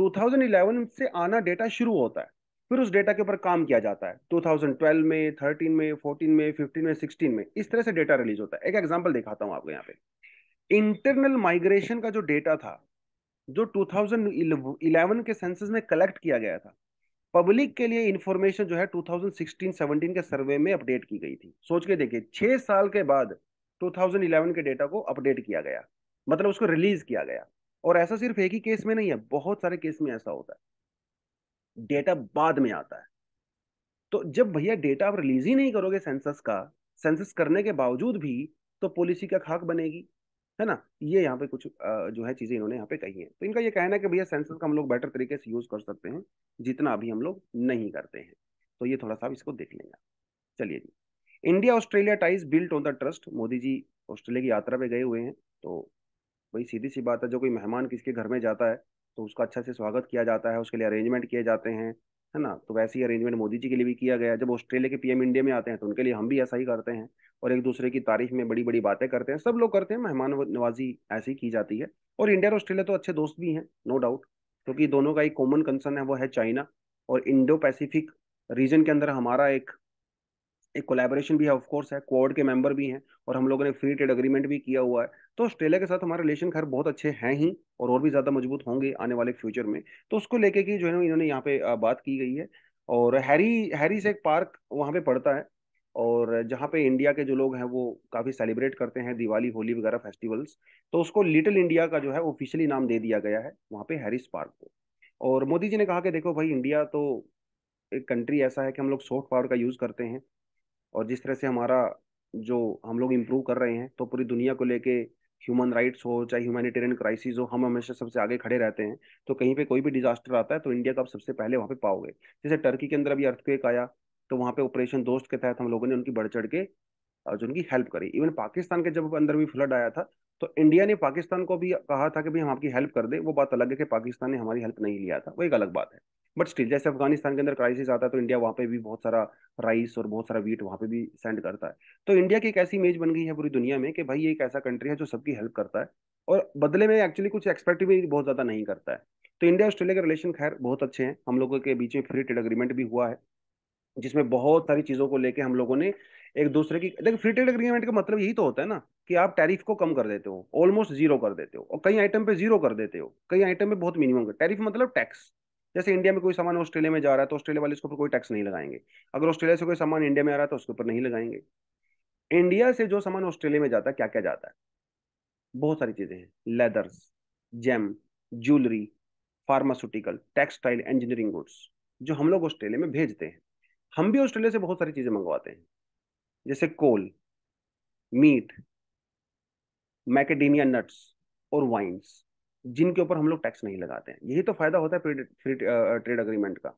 2011 से आना डेटा शुरू होता है फिर उस डेटा के ऊपर काम किया जाता है 2012 में 13 में 14 में 15 में 16 में इस तरह से डेटा रिलीज होता है एक एग्जांपल दिखाता हूं आपको यहाँ पे इंटरनल माइग्रेशन का जो डेटा था जो 2011 के सेंसस में कलेक्ट किया गया था पब्लिक के लिए इंफॉर्मेशन जो है 2016-17 के सर्वे में अपडेट की गई थी सोच के देखिए छह साल के बाद 2011 के डेटा को अपडेट किया गया मतलब उसको रिलीज किया गया और ऐसा सिर्फ एक ही केस में नहीं है बहुत सारे केस में ऐसा होता है डेटा बाद में आता है तो जब भैया डेटा आप रिलीज ही नहीं करोगे सेंसस का सेंसस करने के बावजूद भी तो पॉलिसी का खाक बनेगी है ना ये यहाँ पे कुछ जो है चीजें इन्होंने यहाँ पे कही हैं तो इनका ये कहना है कि भैया सेंसस का हम लोग बेटर तरीके से यूज कर सकते हैं जितना अभी हम लोग नहीं करते हैं तो ये थोड़ा सा इसको देख लेंगे चलिए जी India Australia ties built on the trust Modi ji Australia की यात्रा पे गए हुए हैं तो भाई सीधी सी बात है जो कोई मेहमान किसके घर में जाता है तो उसका अच्छा से स्वागत किया जाता है उसके लिए अरेंजमेंट किए जाते हैं है ना तो वैसे ही अरेंजमेंट मोदी जी के लिए भी किया गया जब ऑस्ट्रेलिया के पीएम इंडिया में आते हैं तो उनके लिए हम भी ऐसा ही करते हैं और एक दूसरे की तारीफ में बड़ी बड़ी बातें करते हैं सब लोग करते हैं मेहमान नवाजी ऐसे ही की जाती है और इंडिया और ऑस्ट्रेलिया तो अच्छे दोस्त भी हैं नो डाउट क्योंकि दोनों का एक कॉमन कंसर्न है वो है चाइना और इंडो पैसिफिक रीजन के अंदर हमारा एक एक कोलेबोरेशन भी है ऑफ कोर्स है क्वाड के मेंबर भी हैं और हम लोगों ने फ्री ट्रेड एग्रीमेंट भी किया हुआ है तो ऑस्ट्रेलिया के साथ हमारे रिलेशन खैर बहुत अच्छे हैं ही और और भी ज़्यादा मजबूत होंगे आने वाले फ्यूचर में तो उसको लेके कि जो है ना इन्होंने यहाँ पे बात की गई है और हैरी हैरी से एक पार्क वहाँ पे पड़ता है और जहाँ पे इंडिया के जो लोग हैं वो काफ़ी सेलिब्रेट करते हैं दिवाली होली वगैरह फेस्टिवल्स तो उसको लिटिल इंडिया का जो है ऑफिशियली नाम दे दिया गया है वहाँ पे हैरिस पार्क को और मोदी जी ने कहा कि देखो भाई इंडिया तो एक कंट्री ऐसा है कि हम लोग सॉफ्ट पावर का यूज़ करते हैं और जिस तरह से हमारा जो हम लोग इम्प्रूव कर रहे हैं तो पूरी दुनिया को लेके ह्यूमन राइट्स हो चाहे ह्यूमैनिटेरियन क्राइसिस हो हम हमेशा सबसे आगे खड़े रहते हैं तो कहीं पे कोई भी डिजास्टर आता है तो इंडिया का आप सबसे पहले वहाँ पे पाओगे जैसे टर्की के अंदर अभी अर्थक्वेक आया तो वहाँ पे ऑपरेशन दोस्त के तहत हम लोगों ने उनकी बढ़ चढ़ के जो उनकी हेल्प करी इवन पाकिस्तान के जब अंदर भी फ्लड आया था तो इंडिया ने पाकिस्तान को भी कहा था कि भाई हम आपकी हेल्प कर दें वो बात अलग है कि पाकिस्तान ने हमारी हेल्प नहीं लिया था वो एक अलग बात है बट स्टिल जैसे अफगानिस्तान के अंदर क्राइसिस आता है तो इंडिया वहाँ पे भी बहुत सारा राइस और बहुत सारा वीट वहाँ पे भी सेंड करता है तो इंडिया की एक ऐसी इमेज बन गई है पूरी दुनिया में कि भाई ये एक ऐसा कंट्री है जो सबकी हेल्प करता है और बदले में एक्चुअली कुछ एक्सपेक्ट भी बहुत ज़्यादा नहीं करता है तो इंडिया ऑस्ट्रेलिया के रिलेशन खैर बहुत अच्छे हैं हम लोगों के बीच में फ्री ट्रेड अग्रीमेंट भी हुआ है जिसमें बहुत सारी चीज़ों को लेके हम लोगों ने एक दूसरे की देखिए फ्री ट्रेड अग्रीमेंट का मतलब यही तो होता है ना कि आप टैरिफ को कम कर देते हो ऑलमोस्ट जीरो कर देते हो और कई आइटम पे जीरो कर देते हो कई आइटम पे बहुत मिनिमम टैरिफ मतलब टैक्स जैसे इंडिया में कोई सामान ऑस्ट्रेलिया में जा रहा है तो ऑस्ट्रेलिया वाले उसके ऊपर कोई टैक्स नहीं लगाएंगे अगर ऑस्ट्रेलिया से कोई सामान इंडिया में आ रहा है तो उसके ऊपर नहीं लगाएंगे इंडिया से जो सामान ऑस्ट्रेलिया में जाता है क्या क्या जाता है बहुत सारी चीजें हैं leathers gem jewellery pharmaceutical textile engineering goods जो हम लोग ऑस्ट्रेलिया में भेजते हैं हम भी ऑस्ट्रेलिया से बहुत सारी चीजें मंगवाते हैं जैसे कोल मीट मैकेडेमिया नट्स और वाइन्स जिनके ऊपर हम लोग टैक्स नहीं लगाते हैं यही तो फायदा होता है फ्री ट्रेड अग्रीमेंट का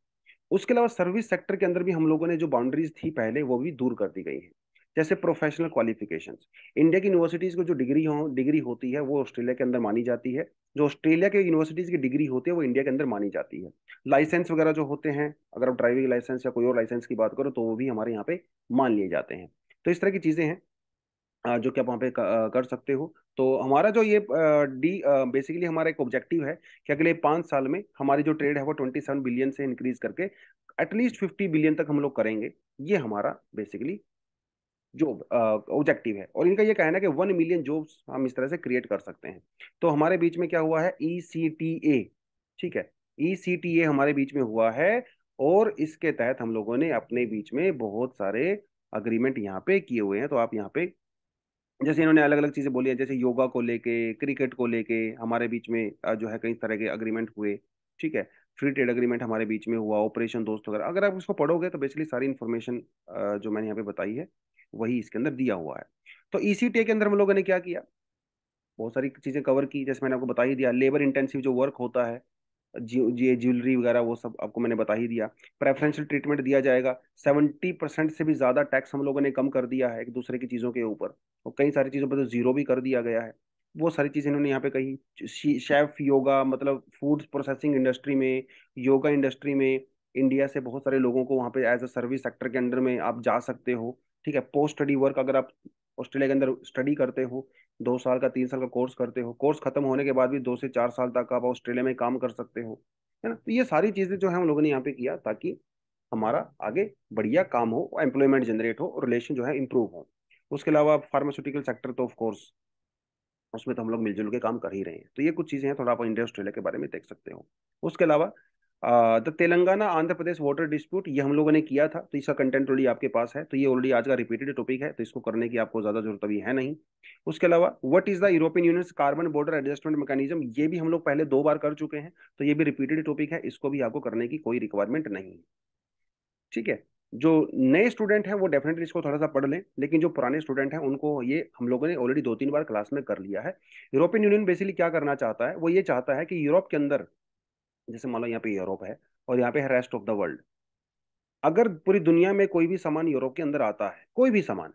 उसके अलावा सर्विस सेक्टर के अंदर भी हम लोगों ने जो बाउंड्रीज थी पहले वो भी दूर कर दी गई है जैसे प्रोफेशनल क्वालिफिकेशन इंडिया की यूनिवर्सिटीज को जो डिग्री हो डिग्री होती है वो ऑस्ट्रेलिया के अंदर मानी जाती है जो ऑस्ट्रेलिया के यूनिवर्सिटीज की डिग्री होती है वो इंडिया के अंदर मानी जाती है लाइसेंस वगैरह जो होते हैं अगर आप ड्राइविंग लाइसेंस या कोई और लाइसेंस की बात करो तो वो भी हमारे यहाँ पे मान लिए जाते हैं तो इस तरह की चीजें हैं जो कि आप वहाँ पे कर सकते हो तो हमारा जो ये डी बेसिकली हमारा एक ऑब्जेक्टिव है कि अगले पाँच साल में हमारी जो ट्रेड है वो ट्वेंटी सेवन बिलियन से इंक्रीज करके एटलीस्ट फिफ्टी बिलियन तक हम लोग करेंगे ये हमारा बेसिकली जो ऑब्जेक्टिव है और इनका ये कहना है कि वन मिलियन जॉब्स हम इस तरह से क्रिएट कर सकते हैं तो हमारे बीच में क्या हुआ है ई सी टी ए ठीक है ई सी टी ए हमारे बीच में हुआ है और इसके तहत हम लोगों ने अपने बीच में बहुत सारे अग्रीमेंट यहाँ पे किए हुए हैं तो आप यहाँ पे जैसे इन्होंने अलग अलग चीज़ें बोली है जैसे योगा को लेके क्रिकेट को लेके हमारे बीच में जो है कई तरह के अग्रीमेंट हुए ठीक है फ्री ट्रेड अग्रीमेंट हमारे बीच में हुआ ऑपरेशन दोस्त वगैरह अगर आप उसको पढ़ोगे तो बेसिकली सारी इन्फॉर्मेशन जो मैंने यहाँ पे बताई है वही इसके अंदर दिया हुआ है तो ईसीटीए के अंदर हम लोगों ने क्या किया बहुत सारी चीज़ें कवर की जैसे मैंने आपको बता ही दिया लेबर इंटेंसिव जो वर्क होता है ये ज्वेलरी वगैरह वो सब आपको मैंने बता ही दिया प्रेफरेंशियल ट्रीटमेंट दिया जाएगा सेवेंटी परसेंट से भी ज़्यादा टैक्स हम लोगों ने कम कर दिया है एक दूसरे की चीज़ों के ऊपर और कई सारी चीज़ों पर तो ज़ीरो भी कर दिया गया है वो सारी चीज़ें इन्होंने यहाँ पे कही शेफ योगा मतलब फूड प्रोसेसिंग इंडस्ट्री में योगा इंडस्ट्री में इंडिया से बहुत सारे लोगों को वहाँ पे एज अ सर्विस सेक्टर के अंडर में आप जा सकते हो ठीक है पोस्ट स्टडी वर्क अगर आप ऑस्ट्रेलिया के अंदर स्टडी करते हो दो साल का तीन साल का कोर्स करते हो कोर्स खत्म होने के बाद भी दो से चार साल तक आप ऑस्ट्रेलिया में काम कर सकते हो है ना तो ये सारी चीज़ें जो है हम लोगों ने यहाँ पे किया ताकि हमारा आगे बढ़िया काम हो एम्प्लॉयमेंट जनरेट हो और रिलेशन जो है इम्प्रूव हो उसके अलावा फार्मास्यूटिकल सेक्टर तो ऑफकोर्स उसमें तो हम लोग मिलजुल के काम कर ही रहे हैं तो ये कुछ चीज़ें हैं थोड़ा आप इंडिया ऑस्ट्रेलिया के बारे में देख सकते हो उसके अलावा द तो तेलंगाना आंध्र प्रदेश वाटर डिस्प्यूट ये हम लोगों ने किया था तो इसका कंटेंट ऑलरेडी आपके पास है तो ये ऑलरेडी आज का रिपीटेड टॉपिक है तो इसको करने की आपको ज्यादा जरूरत अभी है नहीं उसके अलावा what is the European Union carbon border adjustment mechanism ये भी हम लोग पहले दो बार कर चुके हैं तो ये भी रिपीटेड टॉपिक है इसको भी आपको करने की कोई रिक्वायरमेंट नहीं है ठीक है जो नए स्टूडेंट हैं वो डेफिनेटली इसको थोड़ा सा पढ़ लें लेकिन जो पुराने स्टूडेंट हैं उनको ये हम लोगों ने ऑलरेडी दो तीन बार क्लास में कर लिया है यूरोपियन यूनियन बेसिकली क्या करना चाहता है वो ये चाहता है कि यूरोप के अंदर जैसे मान लो यहाँ पे यूरोप है और यहाँ पे है रेस्ट ऑफ द वर्ल्ड अगर पूरी दुनिया में कोई भी सामान यूरोप के अंदर आता है कोई भी सामान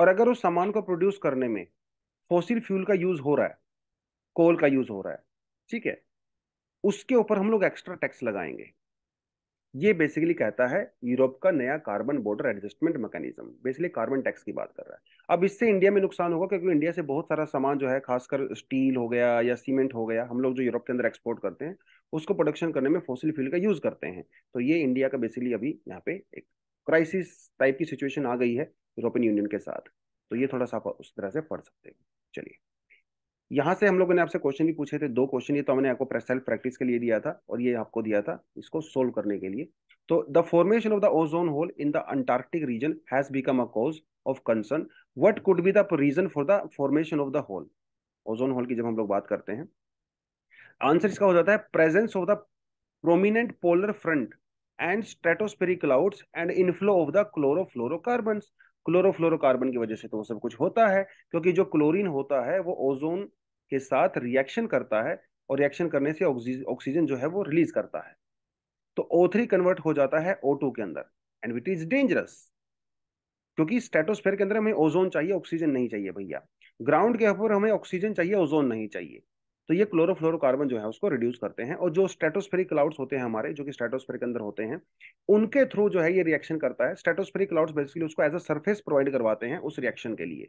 और अगर उस सामान को प्रोड्यूस करने में फोसिल फ्यूल का यूज हो रहा है कोल का यूज हो रहा है ठीक है उसके ऊपर हम लोग एक्स्ट्रा टैक्स लगाएंगे ये बेसिकली कहता है यूरोप का नया carbon border adjustment mechanism basically carbon tax की बात कर रहा है अब इससे इंडिया में नुकसान होगा क्योंकि इंडिया से बहुत सारा सामान जो है खासकर स्टील हो गया या सीमेंट हो गया हम लोग जो यूरोप के अंदर एक्सपोर्ट करते हैं उसको प्रोडक्शन करने में फोसिल फ्यूल का यूज करते हैं तो ये इंडिया का बेसिकली अभी यहाँ पे एक क्राइसिस टाइप की सिचुएशन आ गई है यूरोपियन यूनियन के साथ तो ये थोड़ा सा उस तरह से पढ़ सकते हैं चलिए यहाँ से हम लोगों ने आपसे क्वेश्चन भी पूछे थे दो क्वेश्चन ये तो हमने आपको सेल्फ प्रैक्टिस के लिए दिया था और ये आपको दिया था इसको सोल्व करने के लिए तो the formation of the ozone hole in the Antarctic region has become a cause of concern what could be the reason for the formation of the hole ozone hole की जब हम लोग बात करते हैं आंसर इसका हो जाता है presence of the prominent polar front and stratospheric clouds and inflow of the chlorofluorocarbon chlorofluorocarbon की वजह से तो वो सब कुछ होता है क्योंकि जो क्लोरीन होता है वो ओजोन के साथ रिएक्शन करता है और रिएक्शन करने से ऑक्सीजन जो है वो रिलीज करता है तो O3 कन्वर्ट हो जाता है O2 के अंदर एंड विट इज डेंजरस क्योंकि स्टेटोस्फेयर के अंदर हमें ओजोन चाहिए ऑक्सीजन नहीं चाहिए भैया ग्राउंड के ऊपर हमें ऑक्सीजन चाहिए ओजोन नहीं चाहिए तो ये क्लोरोफ्लोरोकार्बन जो है उसको रिड्यूस करते हैं और जो स्टेटोस्फेरिक क्लाउड्स होते हैं हमारे जो कि स्टेटोस्फेयर के अंदर होते हैं उनके थ्रू जो है ये रिएक्शन करता है स्टेटोस्फेरिक क्लाउड्स बेसिकली उसको एज अ सरफेस प्रोवाइड करवाते हैं उस रिएक्शन के लिए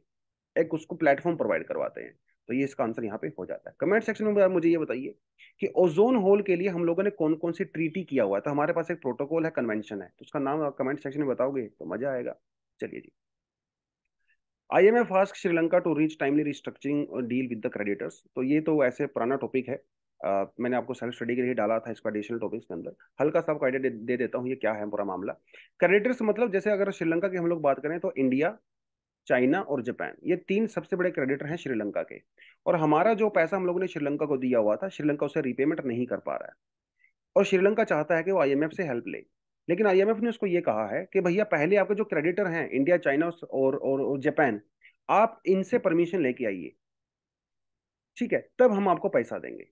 एक उसको प्लेटफॉर्म प्रोवाइड करवाते हैं तो ये इसका आंसर यहाँ पे हो जाता है कमेंट सेक्शन में मुझे ये बताइए कि ओजोन होल के लिए हम लोगों ने कौन कौन सी ट्रीटी किया हुआ है तो हमारे पास एक प्रोटोकॉल है कन्वेंशन है तो उसका नाम आप कमेंट सेक्शन में बताओगे तो मजा आएगा चलिए जी I M F ask Sri Lanka to reach timely restructuring deal with the creditors तो ये तो ऐसे पुराना टॉपिक है Uh, मैंने आपको सेल्फ स्टडी के लिए डाला था इसका एडिशनल टॉपिक्स के अंदर हल्का सा आइडिया दे, दे देता हूँ ये क्या है पूरा मामला क्रेडिटर्स मतलब जैसे अगर श्रीलंका की हम लोग बात करें तो इंडिया चाइना और जापान ये तीन सबसे बड़े क्रेडिटर हैं श्रीलंका के और हमारा जो पैसा हम लोगों ने श्रीलंका को दिया हुआ था श्रीलंका उसे रीपेमेंट नहीं कर पा रहा है और श्रीलंका चाहता है कि वो आईएमएफ से हेल्प ले लेकिन आईएमएफ ने उसको ये कहा है कि भैया पहले आपके जो क्रेडिटर हैं इंडिया चाइना और और, और जापान आप इनसे परमिशन लेके आइए ठीक है तब हम आपको पैसा देंगे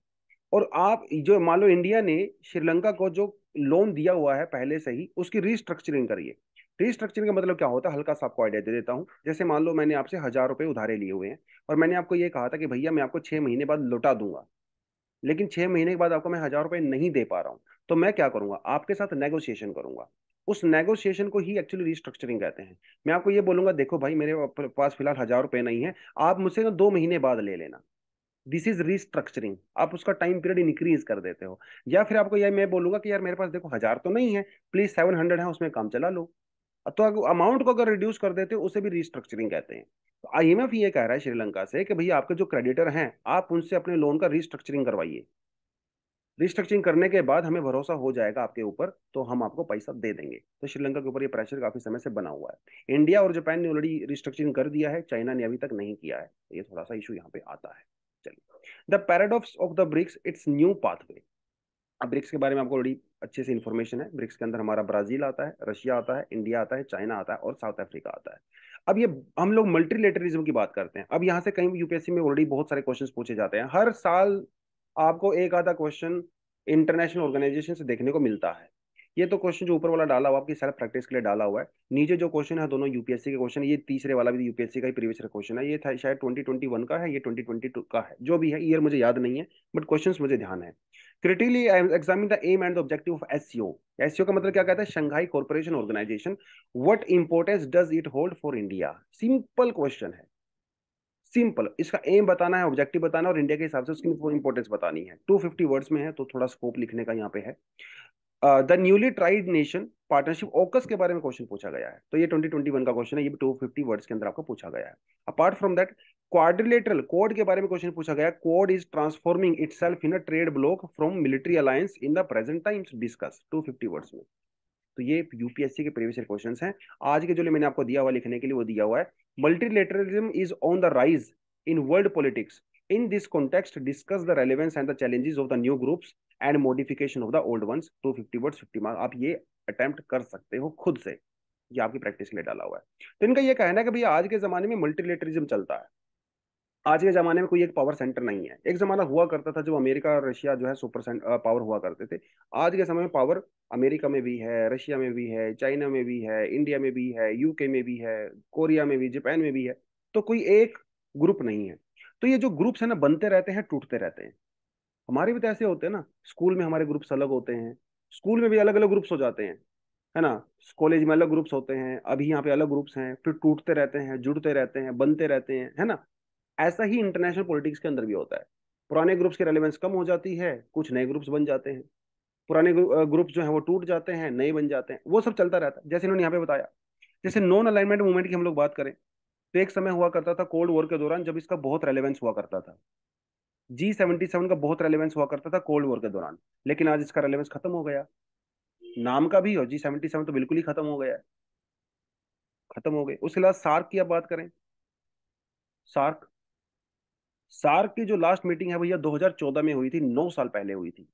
और आप जो मान लो इंडिया ने श्रीलंका को जो लोन दिया हुआ है पहले से ही उसकी रिस्ट्रक्चरिंग करिए रिस्ट्रक्चरिंग का मतलब क्या होता है हल्का सा आपको आइडिया दे देता हूँ जैसे मान लो मैंने आपसे हजार रुपये उधारे लिए हुए हैं और मैंने आपको ये कहा था कि भैया मैं आपको छः महीने बाद लौटा दूंगा लेकिन छः महीने के बाद आपको मैं हजार रुपये नहीं दे पा रहा हूँ तो मैं क्या करूंगा आपके साथ नेगोशिएशन करूंगा उस नेगोशिएशन को ही एक्चुअली रिस्ट्रक्चरिंग कहते हैं मैं आपको ये बोलूंगा देखो भाई मेरे पास फिलहाल हजार रुपये नहीं है आप मुझसे ना दो महीने बाद ले लेना दिस इज रिस्ट्रक्चरिंग आप उसका टाइम पीरियड इंक्रीज कर देते हो या फिर आपको यह मैं बोलूंगा कि यार मेरे पास देखो हजार तो नहीं है प्लीज सेवन हंड्रेड है उसमें काम चला लो तो अमाउंट को अगर रिड्यूस कर देते उसे भी रिस्ट्रक्चरिंग कहते हैं तो आईएमएफ ये कह रहा है श्रीलंका से कि भैया आपके जो क्रेडिटर हैं आप उनसे अपने लोन का रिस्ट्रक्चरिंग करवाइए रिस्ट्रक्चरिंग करने के बाद हमें भरोसा हो जाएगा आपके ऊपर तो हम आपको पैसा दे देंगे तो श्रीलंका के ऊपर ये प्रेशर काफी समय से बना हुआ है इंडिया और जापान ने ऑलरेडी रिस्ट्रक्चरिंग कर दिया है चाइना ने अभी तक नहीं किया है ये थोड़ा सा इशू यहाँ पे आता है चलिए the paradox of the BRICS its new pathway BRICS के बारे में आपको ऑलरेडी अच्छे से इन्फॉर्मेशन है ब्रिक्स के अंदर हमारा ब्राजील आता है रशिया आता है इंडिया आता है चाइना आता है और साउथ अफ्रीका आता है अब ये हम लोग मल्टीलेटरिज्म की बात करते हैं अब यहाँ से कहीं यूपीएससी में ऑलरेडी बहुत सारे क्वेश्चन पूछे जाते हैं हर साल आपको एक आधा क्वेश्चन इंटरनेशनल ऑर्गेनाइजेशन से देखने को मिलता है ये तो क्वेश्चन जो ऊपर वाला डाला हुआ आपकी सेल्फ प्रैक्टिस के लिए डाला हुआ है नीचे जो क्वेश्चन है दोनों यूपीएससी के क्वेश्चन ये तीसरे वाला भी यूपीएससी का ही प्रीवियस क्वेश्चन है ये था शायद ट्वेंटी ट्वेंटी वन का है ये ट्वेंटी ट्वेंटी टू का है जो भी है ईयर मुझे याद नहीं है बट क्वेश्चन मुझे ध्यान है critically examine the aim and objective of SCO SCO का मतलब क्या कहता है Shanghai corporation organisation what importance does it hold for India simple question है सिंपल इसका एम बताना है ऑब्जेक्टिव बताना है और इंडिया के हिसाब से उसकी इंपोर्टेंस बतानी है 250 वर्ड्स में है तो थोड़ा स्कोप लिखने का यहाँ पे है the newly tried nation partnership AUKUS के बारे में क्वेश्चन पूछा गया है तो ये 2021 का क्वेश्चन है ये भी 250 वर्ड्स के अंदर आपको पूछा गया है apart from that quadrilateral Quad के बारे में क्वेश्चन पूछा गया Quad is transforming itself in a trade bloc from military alliance in the present times discuss 250 words में तो ये यूपीएससी के प्रीवियस ईयर क्वेश्चंस हैं आज के जो मैंने आपको दिया हुआ लिखने के लिए वो दिया हुआ है multilateralism is on the rise in world politics In this context, discuss the relevance and the challenges of the new groups and modification of the old ones. 250 words 50 marks आप ये अटेम्प्ट कर सकते हो खुद से ये आपकी प्रैक्टिस के लिए डाला हुआ है तो इनका ये कहना है कि भैया आज के जमाने में मल्टीलेटरिज्म चलता है आज के जमाने में कोई एक पावर सेंटर नहीं है एक जमाना हुआ करता था जब अमेरिका और रशिया जो है सुपर पावर हुआ करते थे आज के समय में पावर अमेरिका में भी है रशिया में भी है चाइना में भी है इंडिया में भी है यूके में भी है कोरिया में भी जापान में भी है तो कोई एक ग्रुप नहीं है तो ये जो ग्रुप्स है ना बनते रहते हैं टूटते रहते हैं हमारे भी तो ऐसे होते हैं ना स्कूल में हमारे ग्रुप्स अलग होते हैं स्कूल में भी अलग अलग ग्रुप्स हो जाते हैं है ना कॉलेज में अलग ग्रुप्स होते हैं अभी यहाँ पे अलग ग्रुप्स हैं फिर टूटते रहते हैं जुड़ते रहते हैं बनते रहते हैं है ना ऐसा ही इंटरनेशनल पॉलिटिक्स के अंदर भी होता है पुराने ग्रुप्स की रेलिवेंस कम हो जाती है कुछ नए ग्रुप्स बन जाते हैं पुराने ग्रुप जो है वो टूट जाते हैं नए बन जाते हैं वो सब चलता रहता है जैसे इन्होंने यहाँ पे बताया जैसे नॉन अलाइनमेंट मूवमेंट की हम लोग बात करें तो एक समय हुआ करता था कोल्ड वॉर के दौरान जब इसका बहुत रेलेवेंस हुआ करता था जी सेवेंटी सेवन का बहुत रेलेवेंस हुआ करता था कोल्ड वॉर के दौरान लेकिन आज इसका रेलेवेंस खत्म हो गया नाम का भी हो जी सेवेंटी सेवन तो बिल्कुल ही खत्म हो गया है खत्म हो गए उसके अलावा सार्क की अब बात करें सार्क सार्क की जो लास्ट मीटिंग है भैया 2014 में हुई थी नौ साल पहले हुई थी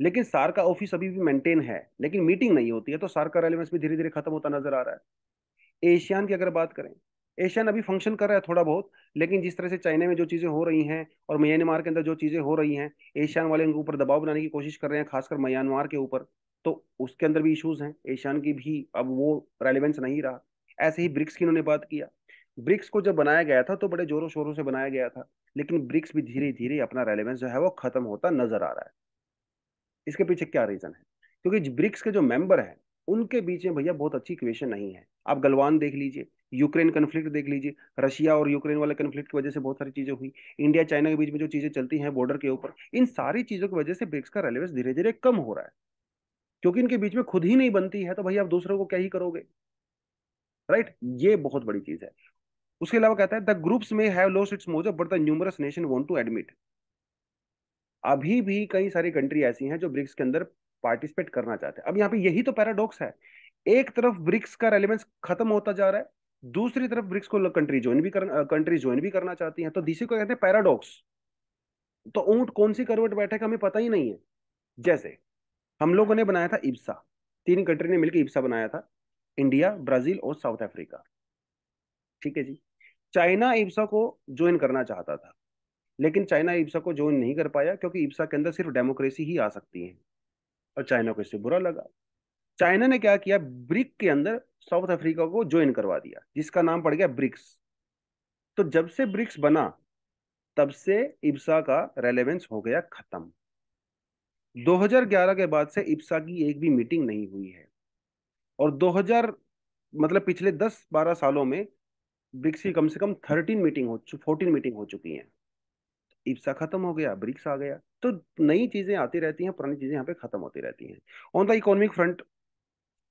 लेकिन सार्क का ऑफिस अभी भी मेंटेन है लेकिन मीटिंग नहीं होती है तो सार्क का रेलेवेंस भी धीरे धीरे खत्म होता नजर आ रहा है एशियान की अगर बात करें एशियन अभी फंक्शन कर रहा है थोड़ा बहुत लेकिन जिस तरह से चाइना में जो चीज़ें हो रही हैं और म्यांमार के अंदर जो चीज़ें हो रही हैं एशियान वाले उनके ऊपर दबाव बनाने की कोशिश कर रहे हैं खासकर म्यांमार के ऊपर तो उसके अंदर भी इशूज़ हैं एशियान की भी अब वो रेलिवेंस नहीं रहा ऐसे ही ब्रिक्स की उन्होंने बात किया ब्रिक्स को जब बनाया गया था तो बड़े जोरों शोरों से बनाया गया था लेकिन ब्रिक्स भी धीरे धीरे अपना रेलिवेंस जो है वो खत्म होता नजर आ रहा है इसके पीछे क्या रीजन है क्योंकि ब्रिक्स के जो मेंबर हैं उनके बीच में भैया बहुत अच्छी इक्वेशन नहीं है आप गलवान देख लीजिए यूक्रेन कन्फ्लिक्ट देख लीजिए रशिया और यूक्रेन वाले कन्फ्लिक्ट की वजह से बहुत सारी चीज़ें हुई इंडिया चाइना के बीच में जो चीज़ें चलती हैं बॉर्डर के ऊपर इन सारी चीज़ों की वजह से ब्रिक्स का रेलिवेंस धीरे धीरे कम हो रहा है क्योंकि इनके बीच में खुद ही नहीं बनती है तो भाई आप दूसरों को क्या ही करोगे राइट ये बहुत बड़ी चीज़ है उसके अलावा कहता है the groups may have loss its mojo but the numerous nation want to admit अभी भी कई सारी कंट्री ऐसी हैं जो ब्रिक्स के अंदर पार्टिसिपेट करना चाहते हैं अब यहाँ पे यही तो पैराडॉक्स है एक तरफ ब्रिक्स का रेलिवेंस खत्म होता जा रहा है दूसरी तरफ ब्रिक्स को कंट्री ज्वाइन भी करना कंट्री ज्वाइन भी करना चाहती हैं तो डीसी को कहते हैं पैराडॉक्स तो ऊंट कौन सी करवट बैठेगा हमें पता ही नहीं है जैसे हम लोगों ने बनाया था इब्सा तीन कंट्री ने मिलकर इब्सा बनाया था इंडिया ब्राजील और साउथ अफ्रीका ठीक है जी चाइना इब्सा को ज्वाइन करना चाहता था लेकिन चाइना इब्सा को ज्वाइन नहीं कर पाया क्योंकि इब्सा के अंदर सिर्फ डेमोक्रेसी ही आ सकती है और चाइना को इससे बुरा लगा चाइना ने क्या किया ब्रिक के अंदर साउथ अफ्रीका को ज्वाइन करवा दिया जिसका नाम पड़ गया ब्रिक्स तो जब से ब्रिक्स बना तब से इब्सा का रेलेवेंस हो गया खत्म 2011 के बाद से इब्सा की एक भी मीटिंग नहीं हुई है और 2000 मतलब पिछले 10-12 सालों में ब्रिक्स की कम से कम 13 मीटिंग हो फोर्टीन मीटिंग हो चुकी है इब्सा खत्म हो गया ब्रिक्स आ गया तो नई चीजें आती रहती हैं पुरानी चीजें यहाँ पे खत्म होती रहती हैं on the economic front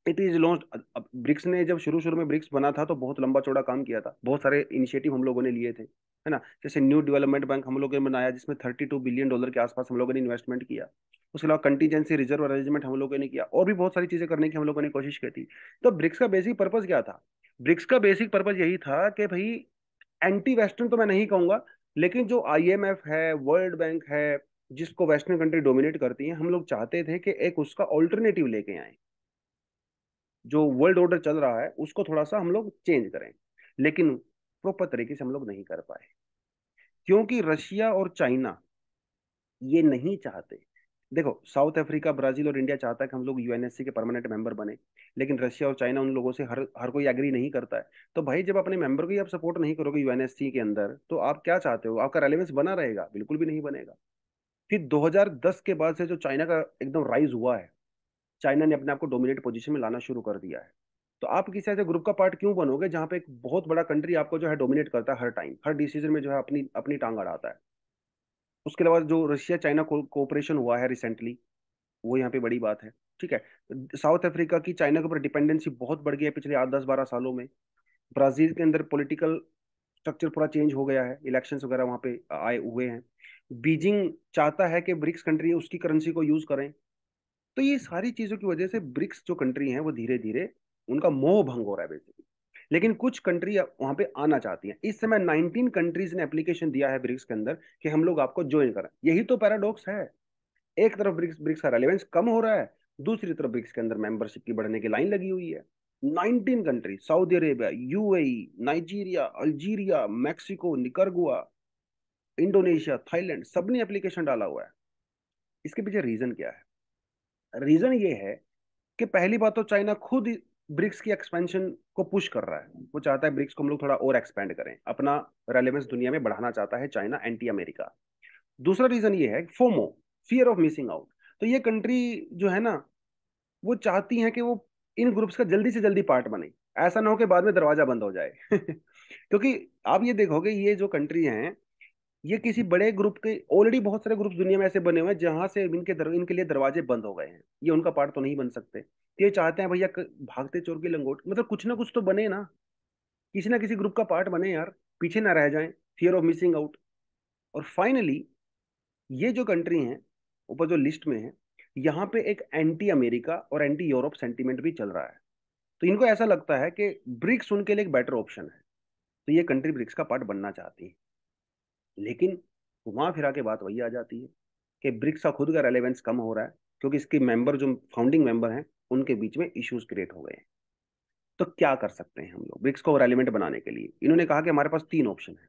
it is launch BRICS ने जब शुरू शुरू में ब्रिक्स बना था तो बहुत लंबा चौड़ा काम किया था बहुत सारे इनिशिएटिव हम लोगों ने लिए थे है ना जैसे न्यू डेवलपमेंट बैंक हम लोगों ने बनाया जिसमें थर्टी टू बिलियन डॉलर के आसपास हम लोगों ने इन्वेस्टमेंट किया उसके अलावा कंटीजेंसी रिजर्व अरेंजमेंट हम लोगों ने किया और भी बहुत सारी चीजें करने की हम लोगों ने कोशिश की थी तो ब्रिक्स का बेसिक पर्पज क्या था ब्रिक्स का बेसिक पर्पज यही था कि भाई एंटी वेस्टर्न तो मैं नहीं कहूँगा लेकिन जो आई है वर्ल्ड बैंक है जिसको वेस्टर्न कंट्री डोमिनेट करती है हम लोग चाहते थे कि एक उसका ऑल्टरनेटिव लेके आए जो वर्ल्ड ऑर्डर चल रहा है उसको थोड़ा सा हम लोग चेंज करें लेकिन प्रॉपर तरीके से हम लोग नहीं कर पाए क्योंकि रशिया और चाइना ये नहीं चाहते देखो साउथ अफ्रीका ब्राजील और इंडिया चाहता है कि हम लोग यूएनएससी के परमानेंट मेंबर बने लेकिन रशिया और चाइना उन लोगों से हर हर कोई एग्री नहीं करता है तो भाई जब अपने मेंबर को ही आप सपोर्ट नहीं करोगे यूएनएससी के अंदर तो आप क्या चाहते हो आपका रेलिवेंस बना रहेगा बिल्कुल भी नहीं बनेगा फिर 2010 के बाद से जो चाइना का एकदम राइज हुआ है चाइना ने अपने आप को डोमिनेट पोजीशन में लाना शुरू कर दिया है तो आप किसी ऐसे ग्रुप का पार्ट क्यों बनोगे जहाँ पे एक बहुत बड़ा कंट्री आपको जो है डोमिनेट करता है हर टाइम हर डिसीजन में जो है अपनी अपनी टांग अड़ाता है उसके अलावा जो रशिया चाइना कोऑपरेशन हुआ है रिसेंटली वो यहाँ पे बड़ी बात है ठीक है साउथ अफ्रीका की चाइना के ऊपर डिपेंडेंसी बहुत बढ़ गई है पिछले आठ दस बारह सालों में ब्राजील के अंदर पोलिटिकल स्ट्रक्चर पूरा चेंज हो गया है इलेक्शन वगैरह वहाँ पे आए हुए हैं बीजिंग चाहता है कि ब्रिक्स कंट्री उसकी करेंसी को यूज करें तो ये सारी चीजों की वजह से ब्रिक्स जो कंट्री हैं वो धीरे धीरे उनका मोह भंग हो रहा है बेसिकली लेकिन कुछ कंट्री वहां पे आना चाहती हैं इस समय 19 कंट्रीज ने एप्लीकेशन दिया है ब्रिक्स के अंदर कि हम लोग आपको ज्वाइन करें यही तो पैराडॉक्स है एक तरफ ब्रिक्स ब्रिक्स का रेलिवेंस कम हो रहा है दूसरी तरफ ब्रिक्स के अंदर मेंबरशिप की बढ़ने की लाइन लगी हुई है 19 country Saudi Arabia UAE Nigeria Algeria Mexico Nicaragua Indonesia Thailand सबने एप्लीकेशन डाला हुआ है इसके पीछे रीजन क्या है रीजन ये है कि पहली बात तो चाइना खुद ब्रिक्स की एक्सपेंशन को पुश कर रहा है वो चाहता है ब्रिक्स को हम लोग थोड़ा और एक्सपेंड करें अपना रेलिवेंस दुनिया में बढ़ाना चाहता है चाइना एंटी अमेरिका दूसरा रीजन ये है FOMO fear of missing out तो ये कंट्री जो है ना वो चाहती है कि वो इन ग्रुप्स का जल्दी से जल्दी पार्ट बने ऐसा ना हो कि बाद में दरवाजा बंद हो जाए क्योंकि आप ये देखोगे ये जो कंट्री हैं ये किसी बड़े ग्रुप के ऑलरेडी बहुत सारे ग्रुप दुनिया में ऐसे बने हुए हैं जहां से इनके दर, इनके लिए दरवाजे बंद हो गए हैं ये उनका पार्ट तो नहीं बन सकते तो ये चाहते हैं भैया भागते चोर की लंगोट मतलब कुछ ना कुछ तो बने ना किसी ना किसी ग्रुप का पार्ट बने यार पीछे ना रह जाए फियर ऑफ मिसिंग आउट और फाइनली ये जो कंट्री हैं ऊपर जो लिस्ट में है यहाँ पे एक एंटी अमेरिका और एंटी यूरोप सेंटीमेंट भी चल रहा है तो इनको ऐसा लगता है कि ब्रिक्स उनके लिए एक बेटर ऑप्शन है तो ये कंट्री ब्रिक्स का पार्ट बनना चाहती है लेकिन घुमा फिरा के बात वही आ जाती है कि ब्रिक्स का खुद का रेलेवेंस कम हो रहा है क्योंकि इसके मेंबर जो फाउंडिंग मेंबर हैं उनके बीच में इश्यूज क्रिएट हो गए हैं तो क्या कर सकते हैं हम लोग ब्रिक्स को रेलिवेंट बनाने के लिए इन्होंने कहा कि हमारे पास तीन ऑप्शन है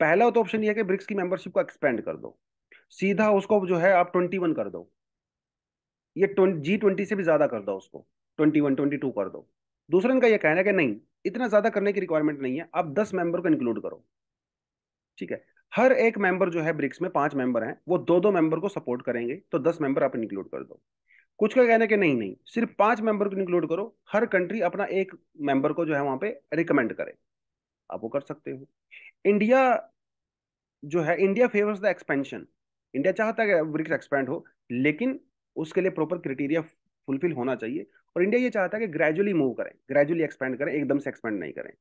पहला तो ऑप्शन यह है कि ब्रिक्स की मेंबरशिप को एक्सपेंड कर दो सीधा उसको जो है आप ट्वेंटी कर दो ये जी ट्वेंटी से भी ज्यादा कर दो उसको ट्वेंटी वन ट्वेंटी टू कर दो दूसरे का यह कहना है कि नहीं इतना ज्यादा करने की रिक्वायरमेंट नहीं है आप दस मेंबर को इंक्लूड करो ठीक है हर एक मेंबर जो है ब्रिक्स में पांच मेंबर हैं वो दो दो मेंबर को सपोर्ट करेंगे तो दस मेंबर आप इंक्लूड कर दो कुछ का कहना कि नहीं नहीं सिर्फ पांच मेंबर को इंक्लूड करो हर कंट्री अपना एक मेंबर को जो है वहां पे रिकमेंड करे आप वो कर सकते हो इंडिया जो है India favours the expansion India चाहता है ब्रिक्स एक्सपेंड हो लेकिन उसके लिए प्रॉपर क्राइटेरिया फुलफिल होना चाहिए और इंडिया ये चाहता है कि ग्रेजुअली मूव करें ग्रेजुअली एक्सपेंड करें एकदम से एक्सपेंड नहीं करें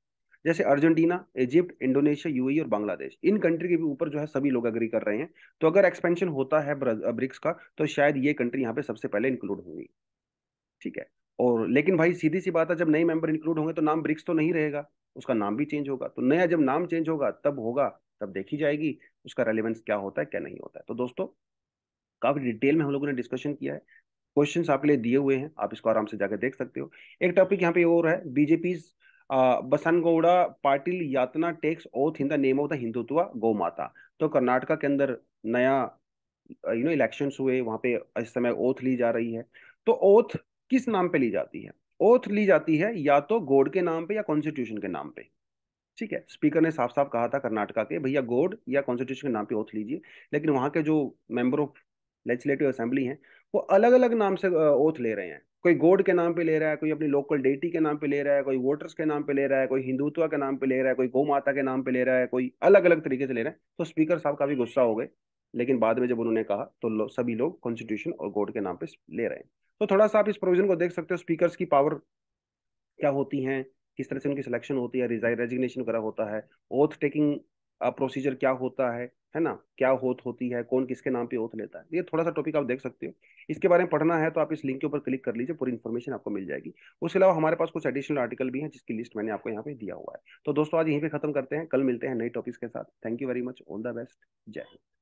जैसे अर्जेंटीना इजिप्ट इंडोनेशिया यूएई और बांग्लादेश इन कंट्री के भी ऊपर जो है सभी लोग अग्री कर रहे हैं तो अगर एक्सपेंशन होता है ब्रिक्स का तो शायद ये कंट्री यहाँ पे सबसे पहले इंक्लूड होंगी ठीक है और लेकिन भाई सीधी सी बात है जब नए मेंबर इंक्लूड होंगे तो नाम ब्रिक्स तो नहीं रहेगा उसका नाम भी चेंज होगा तो नया जब नाम चेंज होगा तब होगा तब देखी जाएगी उसका रेलिवेंस क्या होता है क्या नहीं होता है तो दोस्तों काफी डिटेल में हम लोगों ने डिस्कशन किया है क्वेश्चंस आपके लिए दिए हुए हैं आप इसको आराम से जाकर देख सकते हो एक टॉपिक यहाँ पे और है BJP Basanagouda Patil Yatnal takes oath in the name of the Hindutva gau mata तो कर्नाटका के अंदर नया यू नो इलेक्शंस हुए वहां पे इस समय ओथ ली जा रही है तो ओथ किस नाम पे ली जाती है ओथ ली जाती है या तो गोड के नाम पे या कॉन्स्टिट्यूशन के नाम पे ठीक है स्पीकर ने साफ साफ कहा था कर्नाटका के भैया गोड या कॉन्स्टिट्यूशन के नाम पे ओथ लीजिए लेकिन वहाँ के जो मेंबर ऑफ लेजिस्लेटिव असेंबली हैं वो अलग अलग नाम से ओथ ले रहे हैं कोई गॉड के नाम पे ले रहा है कोई अपनी लोकल डेटी के नाम पे ले रहा है कोई वोटर्स के नाम पे ले रहा है कोई हिंदुत्व के नाम पे ले रहा है कोई गौ माता के नाम पे ले रहा है कोई अलग अलग तरीके से ले रहा है तो स्पीकर साहब काफी गुस्सा हो गए लेकिन बाद में जब उन्होंने कहा तो लो, सभी लोग कॉन्स्टिट्यूशन और गॉड के नाम पे ले रहे हैं तो थोड़ा सा आप इस प्रोविजन को देख सकते हो स्पीकर की पावर क्या होती है किस तरह से उनकी सिलेक्शन होती है रेजिग्नेशन वगैरह होता है ओथ टेकिंग प्रोसीजर क्या होता है है ना क्या होत होती है कौन किसके नाम पे होत लेता है ये थोड़ा सा टॉपिक आप देख सकते हो इसके बारे में पढ़ना है तो आप इस लिंक के ऊपर क्लिक कर लीजिए पूरी इन्फॉर्मेशन आपको मिल जाएगी उसके अलावा हमारे पास कुछ एडिशनल आर्टिकल भी हैं जिसकी लिस्ट मैंने आपको यहाँ पे दिया हुआ है तो दोस्तों आज यहीं पे खत्म करते हैं कल मिलते हैं नई टॉपिक्स के साथ thank you very much all the best जय हिंद